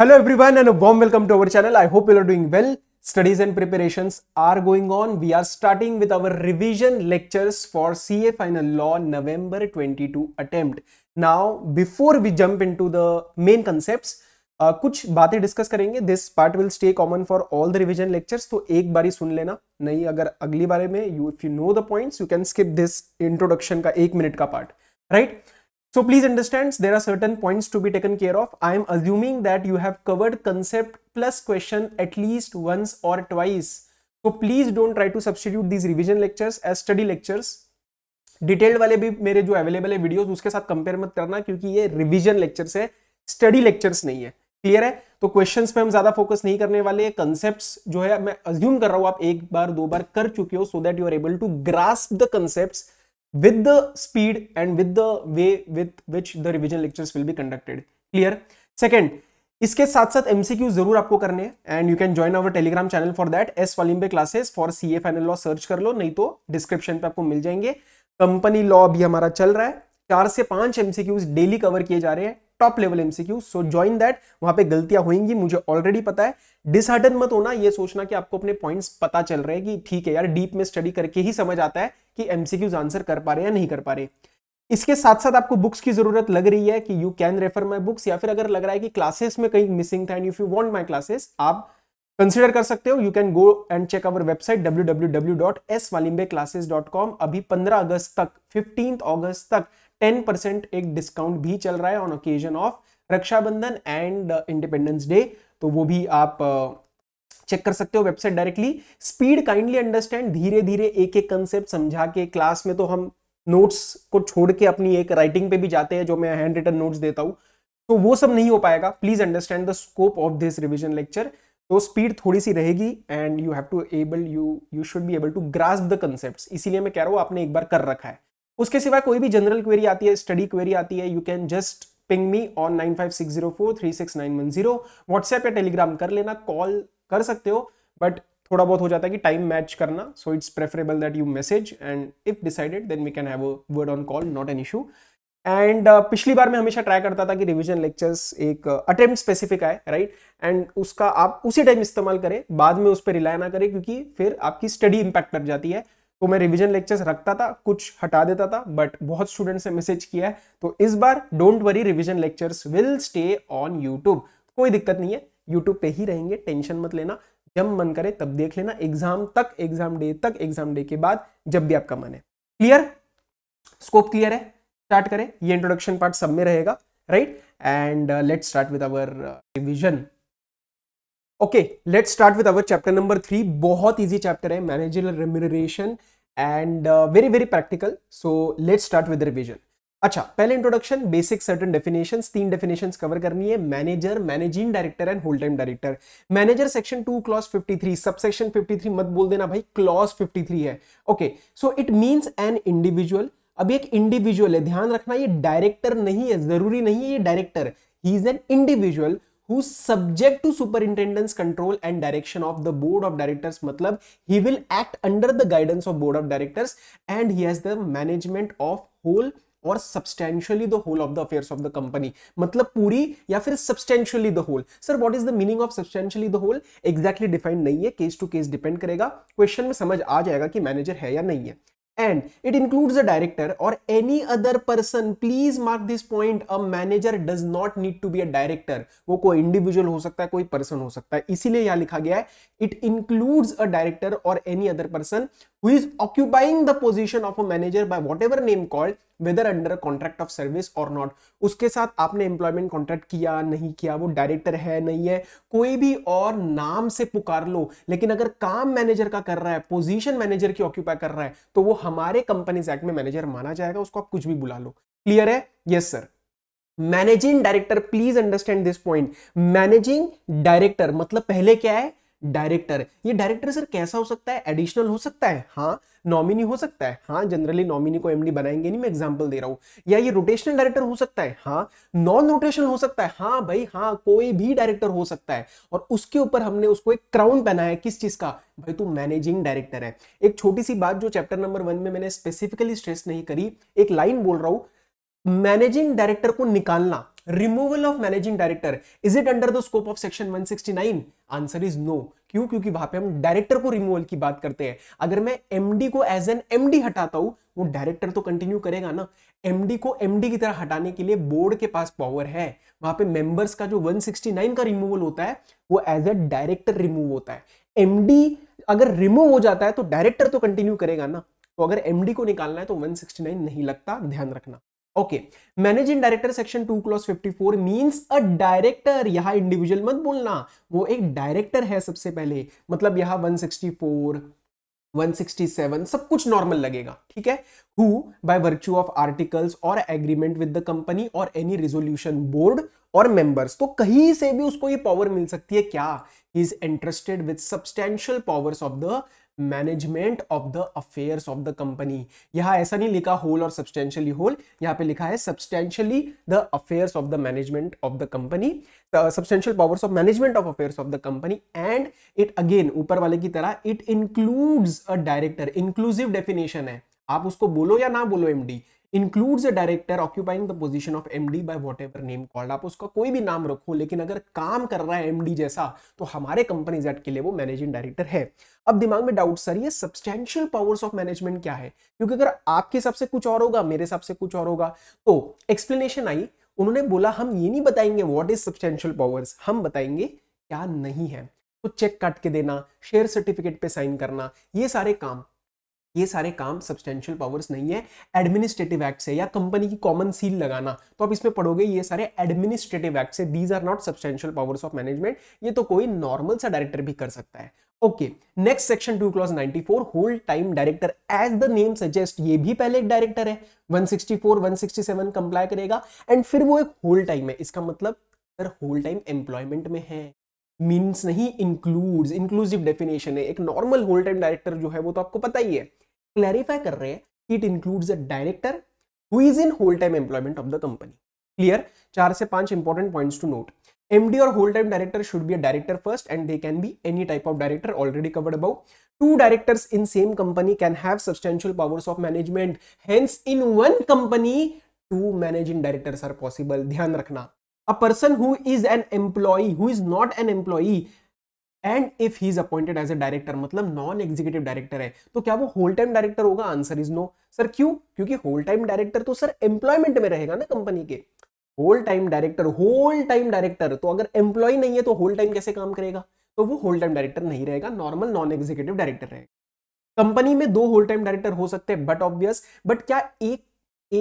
Hello everyone and a warm welcome to our channel. I hope you are doing well. Studies and preparations are going on. We are starting with our revision lectures for CA Final Law November 22 attempt. Now before we jump into the main concepts, Uh, कुछ बातें discuss करेंगे this part will stay common for all the revision lectures तो एक बारी सुन लेना नहीं अगर अगली बारे में you if you know the points you can skip this introduction का एक मिनट का part right right? So please understand there are certain points to be taken care of. I am assuming that you have covered concept plus question at least once or twice. So please don't try to substitute these revision lectures as study lectures. Detailed वाले भी मेरे जो available है videos उसके साथ compare मत करना क्योंकि ये रिवीजन लेक्चर्स है स्टडी लेक्चर्स नहीं है क्लियर है तो क्वेश्चंस पे हम ज्यादा फोकस नहीं करने वाले कॉन्सेप्ट्स जो है मैं अज्यूम कर रहा हूं आप एक बार दो बार कर चुके हो so that you are able to grasp the concepts with the speed and with the way with which the revision lectures will be conducted clear second इसके साथ साथ एमसीक्यू जरूर आपको करने हैं and you can join our Telegram channel for that S Walimbe classes for C A final law search कर लो नहीं तो डिस्क्रिप्शन पे आपको मिल जाएंगे कंपनी लॉ भी हमारा चल रहा है चार से पांच एमसीक्यूज डेली कवर किए जा रहे हैं top level MCQ so join that वहां पे गलतियां होंगी मुझे ऑलरेडी पता है डिसहार्टन मत होना ये सोचना कि आपको अपने पॉइंट्स पता चल रहे हैं कि ठीक है यार डीप में स्टडी करके ही समझ आता है कि एमसीक्यूज आंसर कर पा रहे या नहीं कर पा रहे इसके साथ साथ आपको बुक्स की जरूरत लग रही है कि you can refer my books या फिर अगर लग रहा है कि क्लासेस में कहीं मिसिंग था and if you want my classes आप कंसिडर कर सकते हो you can go and check our website W W W dot S Walimbe classes dot com अभी पंद्रह अगस्त तक फिफ्टींथ अगस्त तक टेन परसेंट एक डिस्काउंट भी चल रहा है on occasion of Rakshabandhan and independence day तो वो भी आप चेक uh, कर सकते हो website directly speed kindly understand धीरे धीरे एक एक कंसेप्ट समझा के क्लास में तो हम नोट्स को छोड़ के अपनी एक राइटिंग पे भी जाते हैं जो मैं हैंड रिटन नोट्स देता हूँ तो वो सब नहीं हो पाएगा please understand the scope of this revision lecture तो स्पीड थोड़ी सी रहेगी and you have to able you you should be able to grasp the concept इसीलिए मैं कह रहा हूँ आपने एक बार कर रखा है उसके सिवा कोई भी जनरल क्वेरी आती है स्टडी क्वेरी आती है you can just ping me on nine five six zero four three six nine one zero WhatsApp या टेलीग्राम कर लेना कॉल कर सकते हो बट थोड़ा बहुत हो जाता है कि टाइम मैच करना so it's preferable that you message and if decided then we can have a word on call not an issue and पिछली बार मैं हमेशा ट्राई करता था कि रिविजन लेक्चर्स एक अटेम्प्ट uh, स्पेसिफिक आए राइट एंड उसका आप उसी टाइम इस्तेमाल करें बाद में उस पर रिलाय ना करें क्योंकि फिर आपकी स्टडी इम्पैक्ट कर जाती है तो मैं रिविजन लेक्चर्स रखता था कुछ हटा देता था बट बहुत स्टूडेंट ने मैसेज किया है तो इस बार don't worry revision lectures will stay on YouTube कोई दिक्कत नहीं है यूट्यूब पे ही रहेंगे टेंशन मत लेना जब मन करे तब देख लेना एग्जाम तक एग्जाम डे तक एग्जाम डे के बाद जब भी आपका मन है क्लियर स्कोप क्लियर है स्टार्ट करें ये इंट्रोडक्शन पार्ट सब में रहेगा right and let's start with our revision okay let's start with our chapter number three बहुत इजी चैप्टर है manager remuneration and very very practical so let's start with revision अच्छा पहले introduction basic certain definition तीन definition cover करनी है manager managing director and whole time director manager section two clause 53 सब section three मत बोल देना भाई क्लॉस 53 है okay so it means an individual अभी एक इंडिविजुअल है ध्यान रखना ये डायरेक्टर नहीं है जरूरी नहीं है ये डायरेक्टर ही is an individual who subject to superintendent's control and direction of the board of directors matlab he will act under the guidance of board of directors and he has the management of whole और substantially the whole of the affairs of the company मतलब पूरी या फिर substantially the whole sir what is the meaning of substantially the whole exactly defined नहीं है case to case depend करेगा question में समझ आ जाएगा कि मैनेजर है या नहीं है and it includes a director or any other person please mark this point a manager does not need to be a director वो कोई individual हो सकता है कोई person हो सकता है इसीलिए यहाँ लिखा गया है it includes a director or any other person who is occupying the position of a manager by whatever name called whether under a contract of service or not उसके साथ आपने एम्प्लॉयमेंट कॉन्ट्रैक्ट किया नहीं किया वो डायरेक्टर है नहीं है कोई भी और नाम से पुकार लो लेकिन अगर काम मैनेजर का कर रहा है पोजीशन मैनेजर की ऑक्यूपाई कर रहा है तो वो हमारे कंपनीज एक्ट में मैनेजर माना जाएगा उसको आप कुछ भी बुला लो क्लियर है yes sir managing director please understand this point managing director मतलब पहले क्या है डायरेक्टर ये डायरेक्टर सर कैसा हो सकता है एडिशनल हो सकता है हाँ नॉमिनी हो सकता है हाँ जनरली नॉमिनी को एमडी बनाएंगे नहीं मैं एग्जांपल दे रहा हूं या ये रोटेशनल डायरेक्टर हो सकता है हाँ नॉन रोटेशनल हो सकता है हाँ भाई हाँ कोई भी डायरेक्टर हो सकता है और उसके ऊपर हमने उसको एक क्राउन पहनाया किस चीज का भाई तू मैनेजिंग डायरेक्टर है एक छोटी सी बात जो चैप्टर नंबर वन में मैंने स्पेसिफिकली स्ट्रेस नहीं करी एक लाइन बोल रहा हूं मैनेजिंग डायरेक्टर को निकालना removal of managing director is it under the scope of section 169 answer is no क्यों क्योंकि वहां पे हम डायरेक्टर को रिमूवल की बात करते हैं अगर मैं एमडी को एज एन एमडी हटाता हूं वो डायरेक्टर तो कंटिन्यू करेगा ना एमडी को एमडी की तरह हटाने के लिए बोर्ड के पास पावर है वहां पे मेंबर्स का जो 169 का रिमूवल होता है वो एज ए डायरेक्टर रिमूव होता है एमडी अगर रिमूव हो जाता है तो डायरेक्टर तो कंटिन्यू करेगा ना तो अगर एमडी को निकालना है तो 169 नहीं लगता ध्यान रखना okay managing director section two clause 54 means a director यहां इंडिविजुअल मत बोलना वो एक डायरेक्टर है सबसे पहले मतलब यहाँ 164 167 सब कुछ नॉर्मल लगेगा ठीक है who by virtue of articles और एग्रीमेंट विद द कंपनी और एनी रिजोल्यूशन बोर्ड और मेंबर्स तो कहीं से भी उसको ये पावर मिल सकती है क्या is interested with substantial powers of the management of the affairs of the company यहां ऐसा नहीं लिखा होल और सब्सटेंशियली होल यहां पे लिखा है substantially the affairs of the management of the company substantial powers of management of affairs of the company and it again ऊपर वाले की तरह it includes a director inclusive definition है आप उसको बोलो या ना बोलो MD includes a director occupying the position of M D by whatever name called आप उसका कोई भी नाम रखो लेकिन अगर काम कर रहा है एम डी जैसा तो हमारे कंपनी जेट के लिए वो मैनेजिंग डायरेक्टर है अब दिमाग में डाउट सर ये सब्सटैंशियल पावर्स ऑफ मैनेजमेंट क्या है क्योंकि अगर आपके हिसाब से कुछ और होगा मेरे हिसाब से कुछ और होगा तो एक्सप्लेनेशन आई उन्होंने बोला हम ये नहीं बताएंगे वॉट इज सब्सटैंशियल पावर्स हम बताएंगे क्या नहीं है तो चेक काट के देना शेयर सर्टिफिकेट पे साइन करना ये सारे काम ये सारे काम सब्सटेंशियल पावर्स नहीं है एडमिनिस्ट्रेटिव एक्ट से या कंपनी की कॉमन सील लगाना तो आप इसमें पढ़ोगे ये सारे एडमिनिस्ट्रेटिव एक्ट से these are not substantial powers of management ये तो कोई नॉर्मल सा डायरेक्टर भी कर सकता है okay next section two clause 94 whole time director as the name suggest ये भी पहले एक डायरेक्टर है 164 167 कंप्लाई करेगा एंड फिर वो एक होल टाइम है इसका मतलब सर होल टाइम एम्प्लॉयमेंट में है मींस नहीं इंक्लूड्स इंक्लूसिव डेफिनेशन है एक नॉर्मल होल टाइम डायरेक्टर जो है वो तो आपको पता ही है क्लैरिफाई कर रहे हैं it includes a director who is in whole time employment of the company clear चार से पांच important point to note MD और whole time director should be a director first and they can be any type of director already covered about two directors in same company can have substantial powers of management hence in one company two managing directors are possible ध्यान रखना a person who is an employee who is not an employee and if he is appointed as a director मतलब non executive director है तो क्या वो whole time director होगा answer is no sir क्यों क्योंकि होल टाइम डायरेक्टर तो sir employment में रहेगा ना कंपनी के whole time director whole time director तो अगर एम्प्लॉय नहीं है तो होल टाइम कैसे काम करेगा तो वो होल टाइम डायरेक्टर नहीं रहेगा नॉर्मल नॉन एग्जीक्यूटिव डायरेक्टर रहेगा कंपनी में दो होल टाइम डायरेक्टर हो सकते हैं बट ऑब्वियस बट क्या एक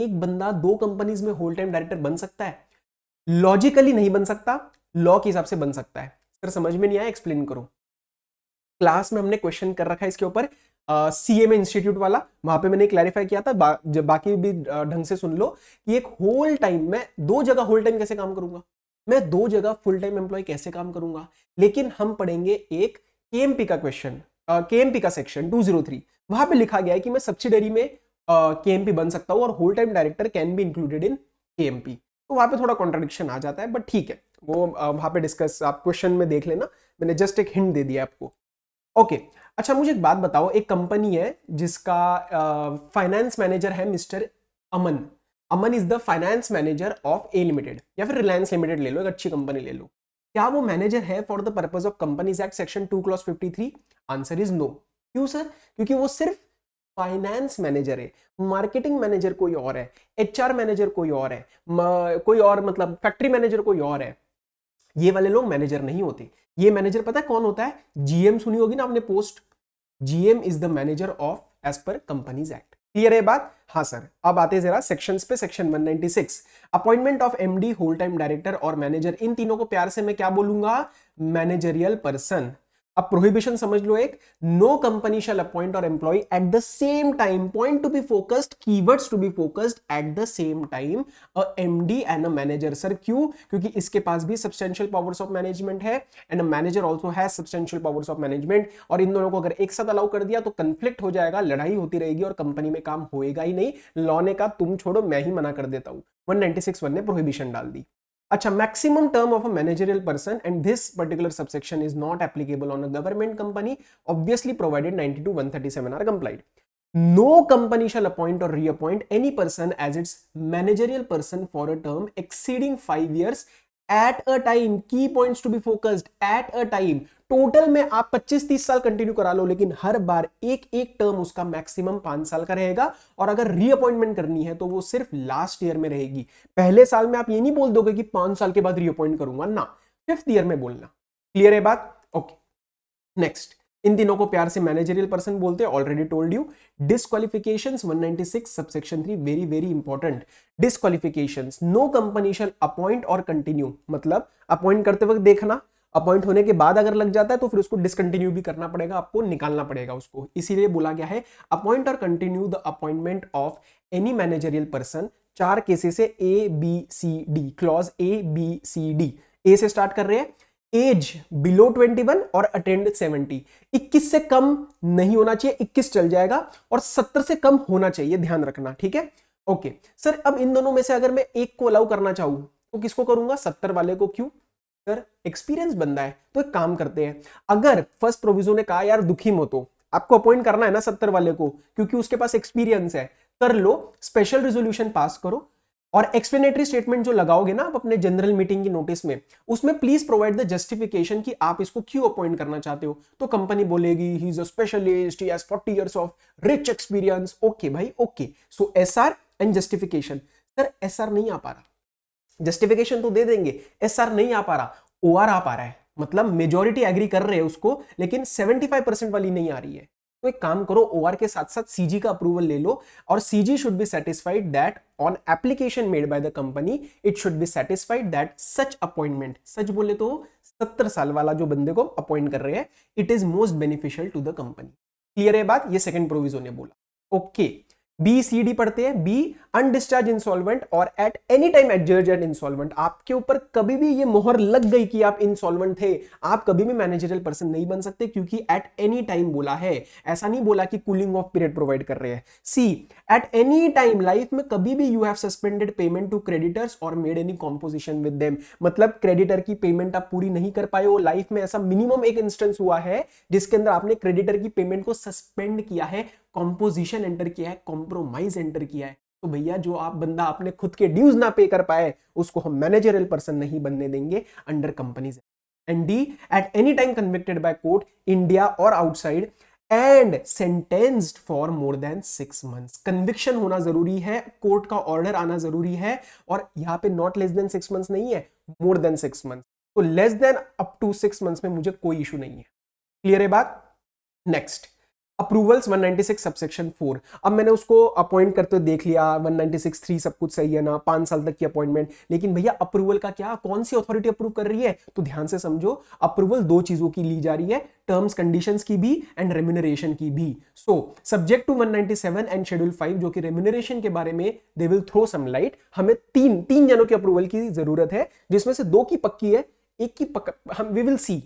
एक बंदा दो कंपनीज में होल टाइम डायरेक्टर बन सकता है लॉजिकली नहीं बन सकता लॉ के हिसाब से बन सकता है अगर समझ में नहीं आया एक्सप्लेन करो क्लास में हमने क्वेश्चन कर रखा है इसके ऊपर सी एम इंस्टीट्यूट वाला वहां पे मैंने क्लैरिफाई किया था बा, बाकी भी ढंग से सुन लो कि एक होल टाइम मैं दो जगह होल टाइम कैसे काम करूंगा मैं दो जगह फुल टाइम एम्प्लॉय कैसे काम करूंगा लेकिन हम पढ़ेंगे एक के का क्वेश्चन के का सेक्शन टू जीरो थ्री वहां पर लिखा गया है कि मैं सब्सिडरी में के uh, बन सकता हूँ और whole time director can be included in के तो वहां पर थोड़ा कॉन्ट्रोडिक्शन आ जाता है बट ठीक है वो वहाँ पे डिस्कस आप क्वेश्चन में देख लेना मैंने जस्ट एक हिंट दे दिया आपको ओके okay, अच्छा मुझे एक बात बताओ एक कंपनी है जिसका फाइनेंस uh, मैनेजर है mister Aman Aman is the finance manager of A limited या फिर रिलायंस लिमिटेड ले लो एक अच्छी कंपनी ले लो क्या वो मैनेजर है for the purpose of companies act section two clause fifty three answer is no क्यों सर क्योंकि वो सिर्फ फाइनेंस मैनेजर है मार्केटिंग मैनेजर कोई और है एचआर मैनेजर कोई और है कोई और मतलब फैक्ट्री मैनेजर कोई और है ये वाले लोग मैनेजर नहीं होते ये मैनेजर पता है कौन होता है जीएम सुनी होगी ना आपने post GM is the manager of as per companies act clear है बात हाँ सर अब आते जरा सेक्शंस पे section 196 appointment of MD whole time director और मैनेजर इन तीनों को प्यार से मैं क्या बोलूंगा मैनेजरियल पर्सन अब प्रोहिबिशन समझ लो एक नो कंपनी शैल अपॉइंट और employ at the same time point to be focused keywords to be focused at the same time a MD and a manager sir क्यों क्योंकि इसके पास भी सब्सटेंशियल पावर्स ऑफ मैनेजमेंट है and a manager also has substantial powers of management और इन दोनों को अगर एक साथ अलाउ कर दिया तो कंफ्लिक्ट हो जाएगा लड़ाई होती रहेगी और कंपनी में काम होएगा ही नहीं लॉ ने कहा तुम छोड़ो मैं ही मना कर देता हूं 196 वन ने प्रोहिबिशन डाल दी Acha, maximum term of a managerial person and this particular subsection is not applicable on a government company obviously provided 92 137 are complied. No company shall appoint or reappoint any person as its managerial person for a term exceeding 5 years at a time की points to be focused at a time total में आप 25-30 साल continue करा लो लेकिन हर बार एक एक term उसका maximum पांच साल का रहेगा और अगर रीअपॉइंटमेंट करनी है तो वो सिर्फ लास्ट ईयर में रहेगी पहले साल में आप ये नहीं बोल दोगे कि पांच साल के बाद रीअपॉइंट करूंगा ना फिफ्थ ईयर में बोलना क्लियर है बात ओके नेक्स्ट इन दिनों को प्यार से मैनेजरियल पर्सन बोलते हैं already told you disqualification 196 subsection three very very important disqualification no company shall appoint और कंटिन्यू मतलब अपॉइंट करते वक्त देखना अपॉइंट होने के बाद अगर लग जाता है तो फिर उसको डिसकंटिन्यू भी करना पड़ेगा आपको निकालना पड़ेगा उसको इसीलिए बोला गया है अपॉइंट और continue the appointment of any managerial person चार केसेस है A B C D clause A B C D A से स्टार्ट कर रहे हैं एज बिलो 21 और अटेंड 70 21 से कम नहीं होना चाहिए 21 चल जाएगा और 70 से कम होना चाहिए ध्यान रखना ठीक है ओके सर अब इन दोनों में से अगर मैं एक को अलाउ करना चाहूं तो किसको करूंगा 70 वाले को क्यों सर एक्सपीरियंस बंदा है तो एक काम करते हैं अगर फर्स्ट प्रोविजो ने कहा यार दुखी मो तो आपको अपॉइंट करना है ना सत्तर वाले को क्योंकि उसके पास एक्सपीरियंस है कर लो स्पेशल रिजोल्यूशन पास करो और एक्सप्लेनेटरी स्टेटमेंट जो लगाओगे ना आप अपने जनरल मीटिंग की नोटिस में उसमें प्लीज प्रोवाइड द जस्टिफिकेशन कि आप इसको क्यों अपॉइंट करना चाहते हो तो कंपनी बोलेगी he is a specialist he has 40 years of rich experience okay भाई okay so SR and justification sir SR नहीं आ पा रहा जस्टिफिकेशन तो दे देंगे एसआर नहीं आ पा रहा ओआर आ पा रहा है मतलब मेजोरिटी एग्री कर रहे हैं उसको लेकिन 75 वाली नहीं आ रही है तो एक काम करो ओ के साथ साथ सीजी का अप्रूवल ले लो और CG should be satisfied that on application made by the company it should be satisfied that such appointment such बोले तो सत्तर साल वाला जो बंदे को अपॉइंट कर रहे हैं it is most beneficial to the company clear है बात ये सेकंड प्रोविजो ने बोला okay okay. B C D पढ़ते हैं बी अनडिस्चार्ज इंसॉल्वेंट और at any time adjudged at insolvent आपके ऊपर कभी भी ये मोहर लग गई कि आप इंसॉल्वेंट थे आप कभी भी मैनेजरियल पर्सन नहीं बन सकते क्योंकि एट एनी टाइम बोला है ऐसा नहीं बोला कि कूलिंग ऑफ पीरियड प्रोवाइड कर रहे हैं C at any time life में कभी भी you have suspended payment to creditors और made any composition with them मतलब क्रेडिटर की पेमेंट आप पूरी नहीं कर पाए हो लाइफ में ऐसा मिनिमम एक इंस्टेंस हुआ है जिसके अंदर आपने क्रेडिटर की पेमेंट को सस्पेंड किया है कॉम्पोजिशन एंटर किया है कॉम्प्रोमाइज एंटर किया है तो भैया जो आप बंदा अपने खुद के ड्यूज ना पे कर पाए उसको हम मैनेजरल पर्सन नहीं बनने देंगे under companies and D at any time convicted by court India और outside and sentence for more than six months conviction होना जरूरी है कोर्ट का ऑर्डर आना जरूरी है और यहाँ पे not less than six months नहीं है मोर देन सिक्स मंथ्स तो less than up to six months में मुझे कोई इशू नहीं है क्लियर है बात नेक्स्ट अप्रूवल्स 196 सबसेक्शन फोर अब मैंने उसको अपॉइंट करते हुए देख लिया 196 थ्री सब कुछ सही है ना पांच साल तक की अपॉइंटमेंट लेकिन भैया अप्रूवल का क्या कौन सी अथॉरिटी अप्रूव कर रही है तो ध्यान से समझो अप्रूवल दो चीजों की ली जा रही है टर्म्स कंडीशंस की भी एंड रेम्यूनरेशन की भी so subject to 197 and schedule five जो कि रेम्यूनरेशन के बारे में they will throw some light हमें तीन तीन जनों के अप्रूवल की जरूरत है जिसमें से दो की पक्की है एक की पक्का हम वी विल सी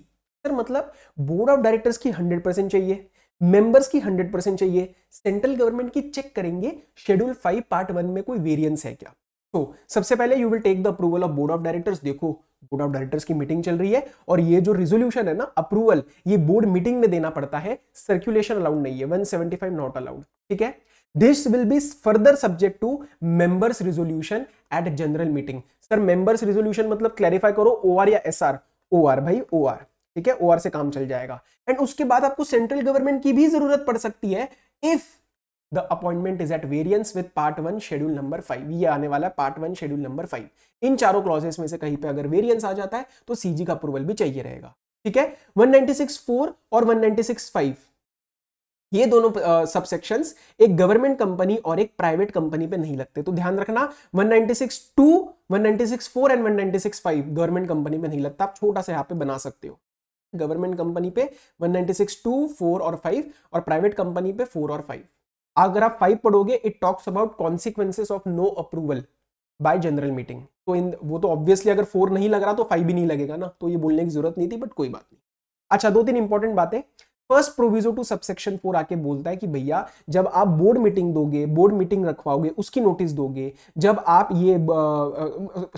सर मतलब बोर्ड ऑफ डायरेक्टर्स की 100 परसेंट चाहिए मेंबर्स की 100 परसेंट चाहिए सेंट्रल गवर्नमेंट की चेक करेंगे शेड्यूल फाइव पार्ट वन में कोई वेरियंस है क्या तो सबसे पहले you will take the approval of board of directors देखो बोर्ड ऑफ डायरेक्टर्स की मीटिंग चल रही है और ये जो रिजोल्यूशन है ना अप्रूवल ये बोर्ड मीटिंग में देना पड़ता है सर्कुलेशन अलाउड नहीं है वन नॉट अलाउड ठीक है this will be further subject to members resolution at general meeting sir members resolution मतलब क्लैरिफाई करो ओ या एस आर भाई ओ ठीक है ओ से काम चल जाएगा एंड उसके बाद आपको सेंट्रल गवर्नमेंट की भी जरूरत पड़ सकती है if the appointment is at variance with part one schedule number five ये आने वाला है part one schedule number five इन चारों क्लॉजेस में से कहीं पे अगर वेरियंस आ जाता है तो सीजी का अप्रूवल भी चाहिए रहेगा ठीक है 196.4 और 196.5 ये दोनों सबसेक्शंस uh, एक गवर्नमेंट कंपनी और एक प्राइवेट कंपनी पे नहीं लगते तो ध्यान रखना 196.2, 196.4 एंड 196.5 गवर्नमेंट कंपनी पे नहीं लगता आप छोटा सा यहाँ पे बना सकते हो गवर्नमेंट कंपनी पे 196 टू फोर और फाइव और प्राइवेट कंपनी पे फोर और फाइव अगर आप फाइव पढ़ोगे it talks about consequences of no approval by general meeting तो इन वो तो ऑब्वियसली अगर फोर नहीं लग रहा तो फाइव भी नहीं लगेगा ना तो ये बोलने की जरूरत नहीं थी बट कोई बात नहीं अच्छा दो तीन इंपॉर्टेंट बातें first proviso two subsection four आके बोलता है कि भैया जब आप बोर्ड मीटिंग दोगे बोर्ड मीटिंग रखवाओगे उसकी नोटिस दोगे जब आप ये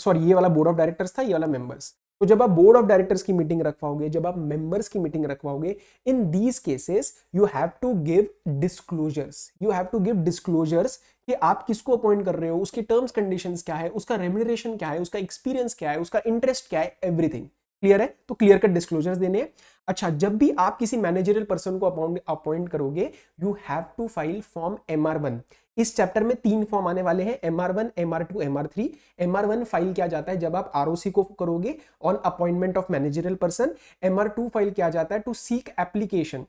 सॉरी ये वाला बोर्ड ऑफ डायरेक्टर्स था ये वाला मेंबर्स तो जब आप बोर्ड ऑफ डायरेक्टर्स की मीटिंग रखवाओगे जब आप मेंबर्स की मीटिंग रखवाओगे in these cases you have to give disclosures you have to give disclosures कि आप किसको अपॉइंट कर रहे हो उसकी टर्म्स कंडीशंस क्या है उसका रेमुनरेशन क्या है उसका एक्सपीरियंस क्या है उसका इंटरेस्ट क्या है एवरीथिंग क्लियर है तो क्लियर कट डिस्क्लोजर्स देने हैं अच्छा जब भी आप किसी मैनेजरियल पर्सन को अपॉइंट करोगे you have to file form M R one इस चैप्टर में तीन फॉर्म आने वाले हैं M R one M R two M R three M R one file किया जाता है जब आप आर ओ सी को करोगे on appointment of managerial person M R two file किया जाता है टू सीक एप्लीकेशन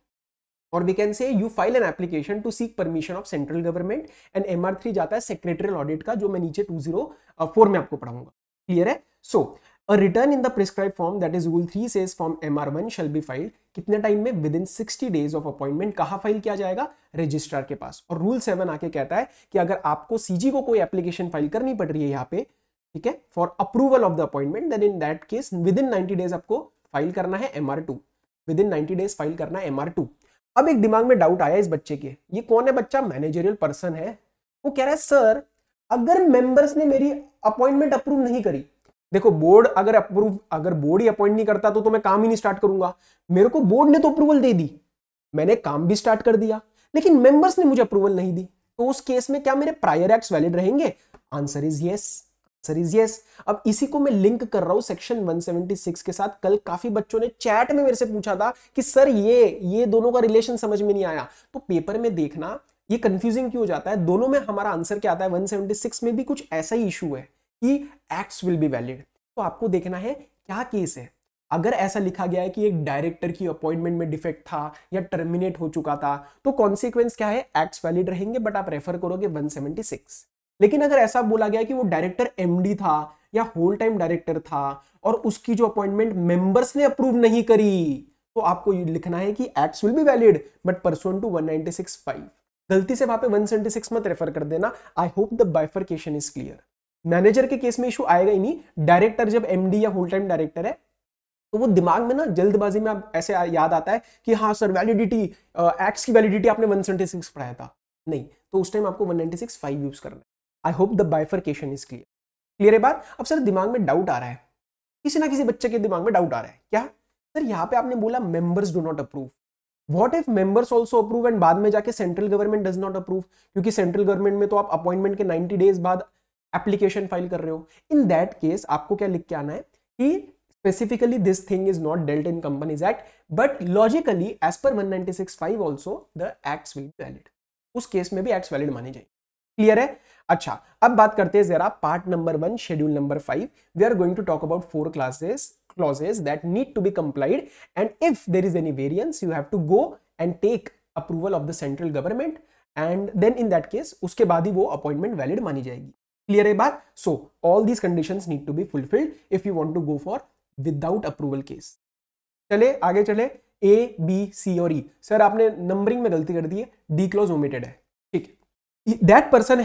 और we can say you file an application to seek permission of central government and M R three जाता है secretarial audit का जो मैं नीचे टू जीरो फोर में आपको पढ़ाऊंगा क्लियर है so so, A return in the prescribed form that is rule 3 says form MR1 shall be filed कितने टाइम में within sixty days of appointment कहां फाइल किया जाएगा रजिस्ट्रार के पास और रूल सेवन आके कहता है कि अगर आपको सीजी को कोई एप्लीकेशन फाइल करनी पड़ रही है यहाँ पे ठीक है for approval of the appointment then in that case within ninety days आपको फाइल करना है M within ninety days file करना है एम अब एक दिमाग में डाउट आया इस बच्चे के ये कौन है बच्चा मैनेजरियल पर्सन है वो कह रहा है सर अगर मेंबर्स ने मेरी अपॉइंटमेंट अप्रूव नहीं करी देखो बोर्ड अगर अप्रूव अगर बोर्ड ही अपॉइंट नहीं करता तो तो मैं काम ही नहीं स्टार्ट करूंगा मेरे को बोर्ड ने तो अप्रूवल दे दी मैंने काम भी स्टार्ट कर दिया लेकिन मेंबर्स ने मुझे अप्रूवल नहीं दी तो उस केस में क्या मेरे प्रायर एक्ट वैलिड रहेंगे answer is yes answer is yes अब इसी को मैं लिंक कर रहा हूं सेक्शन 176 के साथ कल काफी बच्चों ने चैट में मेरे से पूछा था कि सर ये ये दोनों का रिलेशन समझ में नहीं आया तो पेपर में देखना ये कंफ्यूजिंग क्यों हो जाता है दोनों में हमारा आंसर क्या आता है 176 में भी कुछ ऐसा ही इशू है कि एक्ट्स विल बी वैलिड तो आपको देखना है क्या केस है अगर ऐसा लिखा गया है कि एक डायरेक्टर की अपॉइंटमेंट में डिफेक्ट था या टर्मिनेट हो चुका था तो कॉन्सिक्वेंस क्या है एक्ट वैलिड रहेंगे बट आप रेफर करोगे 176 लेकिन अगर ऐसा बोला गया कि वो डायरेक्टर एमडी था या होल टाइम डायरेक्टर था और उसकी जो अपॉइंटमेंट मेंबर्स ने अप्रूव नहीं करी तो आपको लिखना है कि act will be valid but pursuant to one गलती से वहां पे 176 मत रेफर कर देना I hope the bifurcation is clear manager के केस में इशू आएगा ही नहीं डायरेक्टर जब एमडी या फुल टाइम डायरेक्टर है तो वो दिमाग में ना जल्दबाजी में आप ऐसे याद आता है कि हाँ सर वैलिडिटी एक्स की वैलिडिटी आपने 176 पढ़ाया था नहीं तो उस टाइम आपको 196 फाइव यूज करना है I hope the bifurcation is clear clear है बात अब सर दिमाग में डाउट आ रहा है किसी ना किसी बच्चे के दिमाग में डाउट आ रहा है क्या सर यहाँ पे आपने बोला members do not approve what if members also approve and बाद में जाके central government does not approve क्योंकि सेंट्रल गवर्नमेंट में तो आप अपॉइंटमेंट के 90 डेज बाद एप्लीकेशन फाइल कर रहे हो इन दैट केस आपको क्या लिख के आना है कि specifically this thing is not dealt in companies act but logically as per 1965 also the acts will be valid उस केस में भी एक्ट्स वैलिड माने जाएंगे क्लियर है अच्छा अब बात करते हैं जरा part number one schedule number five we are going to talk about four classes clauses that need to be complied and if there is any variance you have to go and take approval of the central government and then in that case उसके बाद ही वो appointment valid मानी जाएगी clear है बात so all these condition need to be fulfilled if you want to go for without approval case चले आगे चले ए बी सी और ई e. सर आपने नंबरिंग में गलती कर दी है डी क्लोज ओमिटेड है ठीक है that person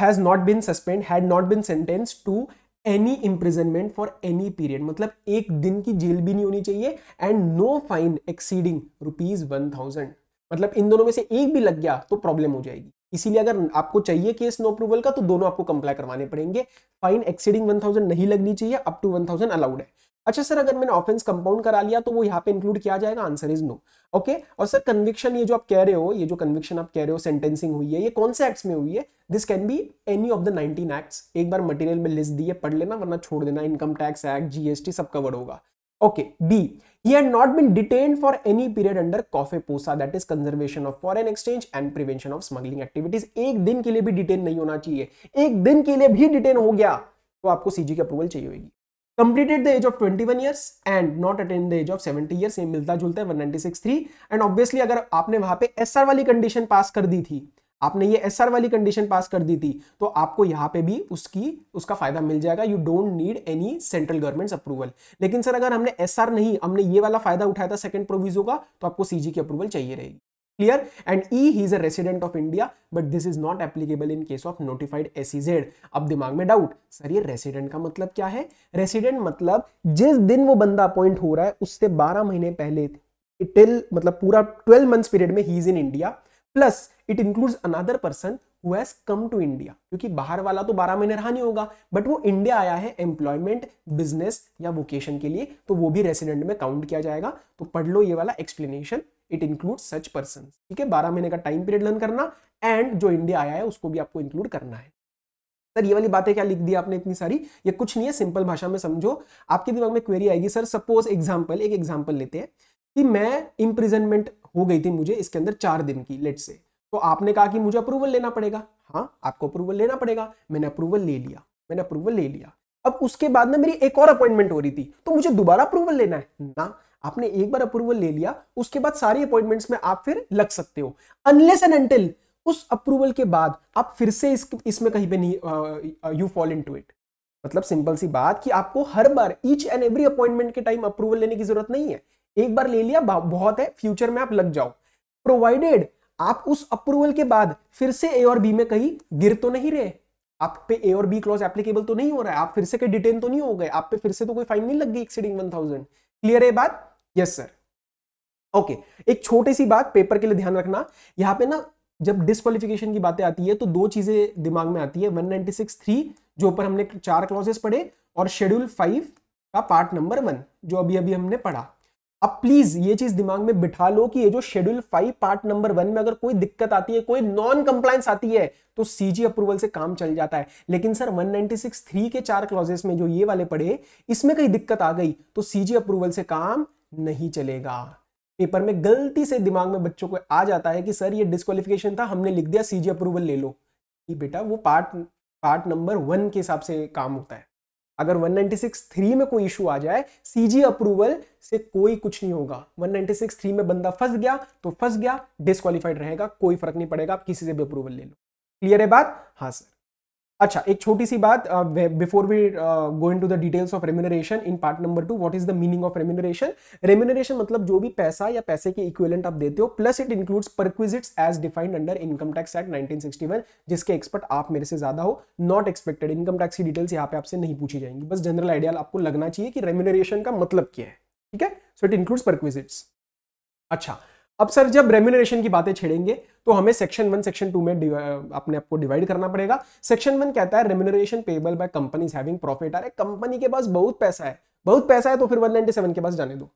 has not been suspend had not been sentence to any imprisonment for any period मतलब एक दिन की जेल भी नहीं होनी चाहिए and no fine exceeding rupees one thousand मतलब इन दोनों में से एक भी लग गया तो प्रॉब्लम हो जाएगी इसीलिए अगर आपको चाहिए केस नो अप्रूवल का तो दोनों आपको कंप्लाई करवाने पड़ेंगे फाइन एक्सीडिंग 1000 नहीं लगनी चाहिए अप टू 1000 अलाउड है अच्छा सर अगर मैंने ऑफेंस कंपाउंड करा लिया तो वो यहाँ पे इंक्लूड किया जाएगा आंसर इज नो ओके और सर कन्विक्शन ये जो आप कह रहे हो ये जो कन्विक्शन आप कह रहे हो सेंटेंसिंग हुई है ये कौन से एक्ट्स में हुई है this can be any of the nineteen acts एक बार मटेरियल में लिस्ट दिए पढ़ लेना वरना छोड़ देना इनकम टैक्स एक्ट जीएसटी सब कवर होगा Okay, B. He had not been detained for any period under COFEPOSA that is conservation of foreign exchange and prevention of smuggling activities. एक दिन के लिए भी डिटेन नहीं होना चाहिए एक दिन के लिए भी डिटेन हो गया तो आपको सीजी की अप्रूवल चाहिए होगी completed the age of 21 years and not attained the age of 70 years ये मिलता जुलता है 1963 and obviously अगर आपने वहां पे एसआर वाली कंडीशन पास कर दी थी आपने ये एस वाली कंडीशन पास कर दी थी तो आपको यहाँ पे भी उसकी उसका फायदा मिल जाएगा you don't need any central government approval लेकिन सर अगर हमने एस नहीं हमने ये वाला फायदा उठाया था सेकंड प्रोविजो का तो आपको सीजी की अप्रूवल चाहिए रहेगी clear and e he is a resident of india but this is not applicable in case of notified sez अब दिमाग में डाउट सर ये रेसिडेंट का मतलब क्या है रेसिडेंट मतलब जिस दिन वो बंदा अपॉइंट हो रहा है उससे 12 महीने पहले टिल मतलब पूरा 12 मंथ्स पीरियड में ही is in India plus it includes another person whose come to India क्योंकि बाहर वाला तो बारह महीने रहा नहीं होगा बट वो इंडिया आया है एम्प्लॉयमेंट बिजनेस या वोकेशन के लिए तो वो भी रेसिडेंट में काउंट किया जाएगा तो पढ़ लो ये वाला explanation it include such person ठीक है बारह महीने का टाइम पीरियड लर्न करना एंड जो इंडिया आया है उसको भी आपको इंक्लूड करना है सर ये वाली बातें क्या लिख दी आपने इतनी सारी ये कुछ नहीं है सिंपल भाषा में समझो आपके दिमाग में क्वेरी आएगी सर सपोज एग्जाम्पल एक एग्जाम्पल लेते हैं कि मैं इम्प्रिजनमेंट हो गई थी मुझे इसके अंदर चार दिन की लेट से तो आपने कहा कि मुझे अप्रूवल लेना पड़ेगा हाँ आपको अप्रूवल लेना पड़ेगा मैंने अप्रूवल ले लिया मैंने अप्रूवल ले लिया अब उसके बाद ना मेरी एक और अपॉइंटमेंट हो रही थी तो मुझे दोबारा अप्रूवल लेना है ना आपने एक बार अप्रूवल ले लिया उसके बाद सारी अपॉइंटमेंट्स में आप फिर लग सकते हो अनलेस एंड अनटिल उस अप्रूवल के बाद आप फिर से इस इसमें कहीं पे नहीं you fall into it मतलब सिंपल सी बात कि आपको हर बार ईच एंड एवरी अपॉइंटमेंट के टाइम अप्रूवल लेने की जरूरत नहीं है एक बार ले लिया बहुत है फ्यूचर में आप लग जाओ प्रोवाइडेड आप उस अप्रूवल के बाद फिर से ए और बी में कहीं गिर तो नहीं रहे आप पे ए और बी क्लॉज एप्लीकेबल तो नहीं हो रहा है आप फिर से कहीं डिटेन तो नहीं हो गए आप पे फिर से तो कोई फाइन नहीं लग गई एक्सीडिंग वन थाउजेंड क्लियर है बात यस सर ओके एक छोटी सी बात पेपर के लिए ध्यान रखना यहाँ पे ना जब डिस्कालिफिकेशन की बातें आती है तो दो चीजें दिमाग में आती है वन नाइनटी सिक्स थ्री जो ऊपर हमने चार क्लॉजेस पढ़े और शेड्यूल फाइव का पार्ट नंबर वन जो अभी अभी हमने पढ़ा अब प्लीज ये चीज दिमाग में बिठा लो कि ये जो schedule five part number one में अगर कोई दिक्कत आती है कोई नॉन कंप्लायंस आती है तो सीजी अप्रूवल से काम चल जाता है लेकिन सर 196 थ्री के चार क्लॉजेस में जो ये वाले पढ़े इसमें कहीं दिक्कत आ गई तो सीजी अप्रूवल से काम नहीं चलेगा पेपर में गलती से दिमाग में बच्चों को आ जाता है कि सर ये डिस्कालिफिकेशन था हमने लिख दिया सीजी अप्रूवल ले लो बेटा वो पार्ट पार्ट नंबर वन के हिसाब से काम होता है अगर 1963 थ्री में कोई इशू आ जाए सीजी अप्रूवल से कोई कुछ नहीं होगा 1963 थ्री में बंदा फंस गया तो फंस गया डिस्कालीफाइड रहेगा कोई फर्क नहीं पड़ेगा आप किसी से भी अप्रूवल ले लो क्लियर है बात हाँ सर अच्छा एक छोटी सी बात before we go into the details of remuneration in part number two what is the meaning of remuneration remuneration मतलब जो भी पैसा या पैसे के इक्विवेलेंट आप देते हो plus it includes perquisites as defined under income tax act 1961 जिसके एक्सपर्ट आप मेरे से ज्यादा हो नॉट एक्सपेक्टेड इनकम टैक्स की डिटेल्स यहाँ पे आपसे नहीं पूछी जाएंगी बस जनरल आइडिया आपको लगना चाहिए कि रेम्यूनरेशन का मतलब क्या है ठीक है सो इट इंक्लूड्स परक्विजिट्स अच्छा अब सर जब रेम्यूनरेशन की बातें छेड़ेंगे तो हमें सेक्शन वन सेक्शन टू में अपने आपको डिवाइड करना पड़ेगा सेक्शन वन कहता है remuneration payable by companies having profit अरे कंपनी के पास बहुत पैसा है बहुत पैसा है तो फिर 197 के पास जाने दो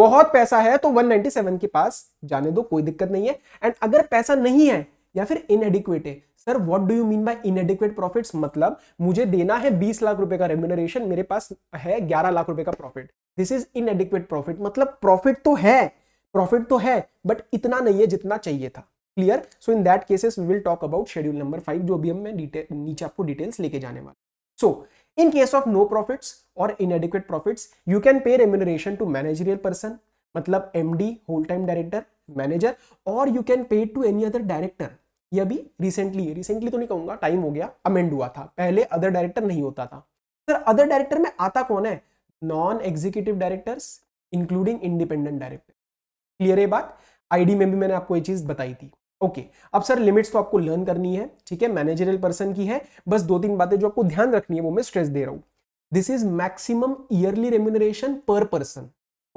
बहुत पैसा है तो 197 के पास जाने दो कोई दिक्कत नहीं है एंड अगर पैसा नहीं है या फिर इनएडिक्वेट है sir what do you mean by inadequate profits मतलब मुझे देना है 20 लाख रुपए का रेम्यूनरेशन मेरे पास है 11 लाख रुपए का profit this is inadequate profit मतलब प्रॉफिट तो है प्रॉफिट तो है बट इतना नहीं है जितना चाहिए था clear so in that cases we will talk about schedule number five जो अभी हम नीचे आपको डिटेल्स लेके जाने वाले so in case of no profits और inadequate profit you can pay remuneration to managerial person मतलब MD whole time director manager और you can pay to any other director ये अभी रिसेंटली रिसेंटली तो नहीं कहूंगा टाइम हो गया अमेंड हुआ था पहले अदर डायरेक्टर नहीं होता था सर अदर डायरेक्टर में आता कौन है non executive directors including independent director clear है बात आईडी में भी मैंने आपको ये चीज बताई थी ओके okay. अब सर लिमिट्स तो आपको लर्न करनी है ठीक है मैनेजरियल पर्सन की है बस दो तीन बातें जो आपको ध्यान रखनी है वो मैं स्ट्रेस दे रहा हूं this is maximum yearly remuneration per person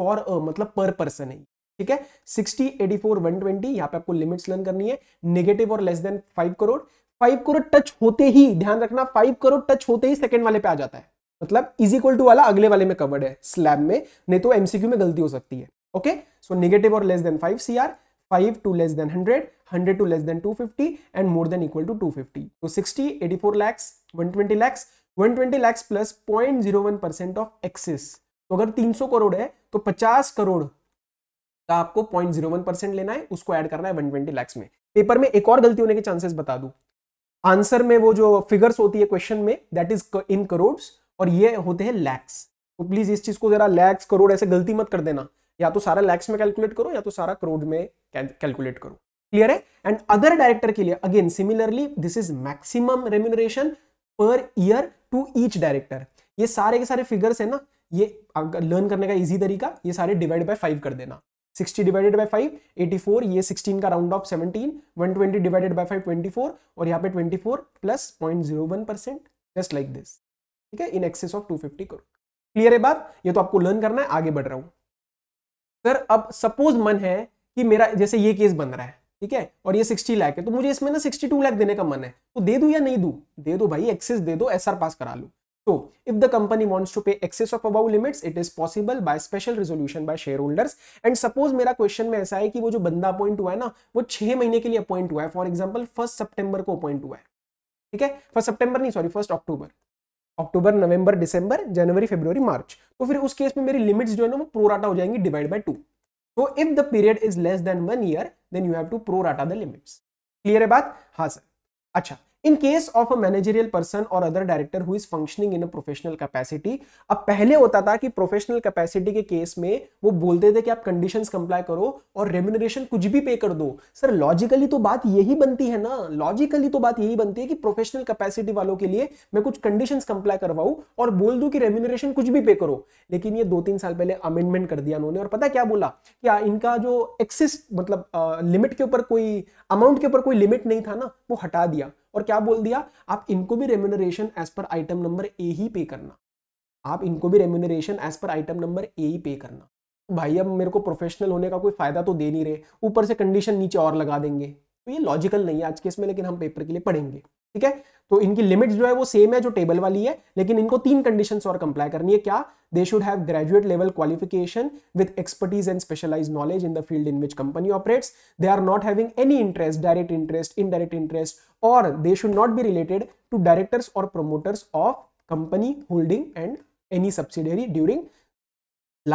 for मतलब पर पर्सन है ठीक है 60, 84, 120 यहाँ पे आपको लिमिट्स लर्न करनी है नेगेटिव और less than 5 crore 5 crore touch होते ही ध्यान रखना 5 करोड़ टच होते ही सेकंड वाले पे आ जाता है मतलब इज इक्वल टू वाला अगले वाले में कवर्ड है स्लैब में नहीं तो एमसीक्यू में गलती हो सकती है okay so negative or less than 5 cr 5 to less than 100 100 to less than 250 and more than equal to 250 so 60 84 lakhs 120 lakhs 120 lakhs plus 0.01 percent of excess तो अगर 300 करोड़ है तो 50 करोड़ का आपको 0.01 परसेंट लेना है उसको ऐड करना है 120 लाख्स में पेपर में एक और गलती होने के चांसेस बता दूं आंसर में वो जो फिगर्स होती है क्वेश्चन में दैट इज इन करोड़ और ये होते हैं लैक्स तो प्लीज इस चीज को जरा लैक्स करोड़ ऐसे गलती मत कर देना या तो सारा लैक्स में कैलकुलेट करो या तो सारा करोड़ में कैलकुलेट करो क्लियर है एंड अदर डायरेक्टर के लिए again similarly this is maximum remuneration per year to each director ये सारे के सारे फिगर्स है ना ये लर्न करने का इजी तरीका ये सारे डिवाइड बाय फाइव कर देना 60 डिवाइडेड बाय 5 84 ये 16 का राउंड ऑफ 17 120 डिवाइडेड बाय 5 24 और यहाँ पे 24 plus 0.01 percent just like this ठीक है इन एक्सेस ऑफ 250 करो क्लियर है बात ये तो आपको लर्न करना है आगे बढ़ रहा हूँ सर अब सपोज मन है कि मेरा जैसे ये केस बन रहा है ठीक है और ये सिक्सटी लाख है तो मुझे इसमें ना सिक्सटी टू लाख देने का मन है तो दे दू या नहीं दू दे दो भाई एक्सेस दे दो एसआर पास करा लू तो if the company wants to pay excess of above limits it is possible by special special by shareholders and suppose मेरा क्वेश्चन में ऐसा है कि वो जो बंदा अपॉइंट हुआ है ना वो छह महीने के लिए अपॉइंट हुआ है फॉर एग्जाम्पल फर्स्ट सेप्टेंबर को अपॉइंट हुआ है ठीक है फर्स्ट सेप्टेंबर नहीं sorry first October October November December January February March तो फिर उस केस में मेरी लिमिट्स जो है ना वो प्रोराटा हो जाएंगी डिवाइड बाय टू तो if the period is less than one year then you have to pro rata the limits clear है बात हाँ सर अच्छा in case of a managerial person और other director who is functioning in a professional capacity अब पहले होता था कि प्रोफेशनल कैपेसिटी के केस में वो बोलते थे कि आप कंडीशन कंप्लाई करो और रेम्यूनरेशन कुछ भी पे कर दो सर लॉजिकली तो बात यही बनती है ना लॉजिकली तो बात यही बनती है कि प्रोफेशनल कैपेसिटी वालों के लिए मैं कुछ कंडीशन कंप्लाई करवाऊ और बोल दू कि रेम्यूनरेशन कुछ भी पे करो लेकिन ये दो तीन साल पहले अमेंडमेंट कर दिया उन्होंने और पता क्या बोला क्या इनका जो एक्सिस मतलब लिमिट के ऊपर कोई अमाउंट के ऊपर कोई लिमिट नहीं था ना वो हटा दिया और क्या बोल दिया आप इनको भी remuneration as per item number A ही पे करना आप इनको भी remuneration as per item number A ही पे करना भाई अब मेरे को प्रोफेशनल होने का कोई फायदा तो दे नहीं रहे ऊपर से कंडीशन नीचे और लगा देंगे तो ये लॉजिकल नहीं है आज के इसमें लेकिन हम पेपर के लिए पढ़ेंगे ठीक है तो इनकी लिमिट्स जो है वो सेम है जो टेबल वाली है लेकिन इनको तीन कंडीशन और कंप्लाई करनी है क्या they should have graduate level qualification with expertise and specialize knowledge in the field in which company operates they are not having any interest direct interest indirect interest और they should not be related to directors और promoters of company holding and any subsidiary during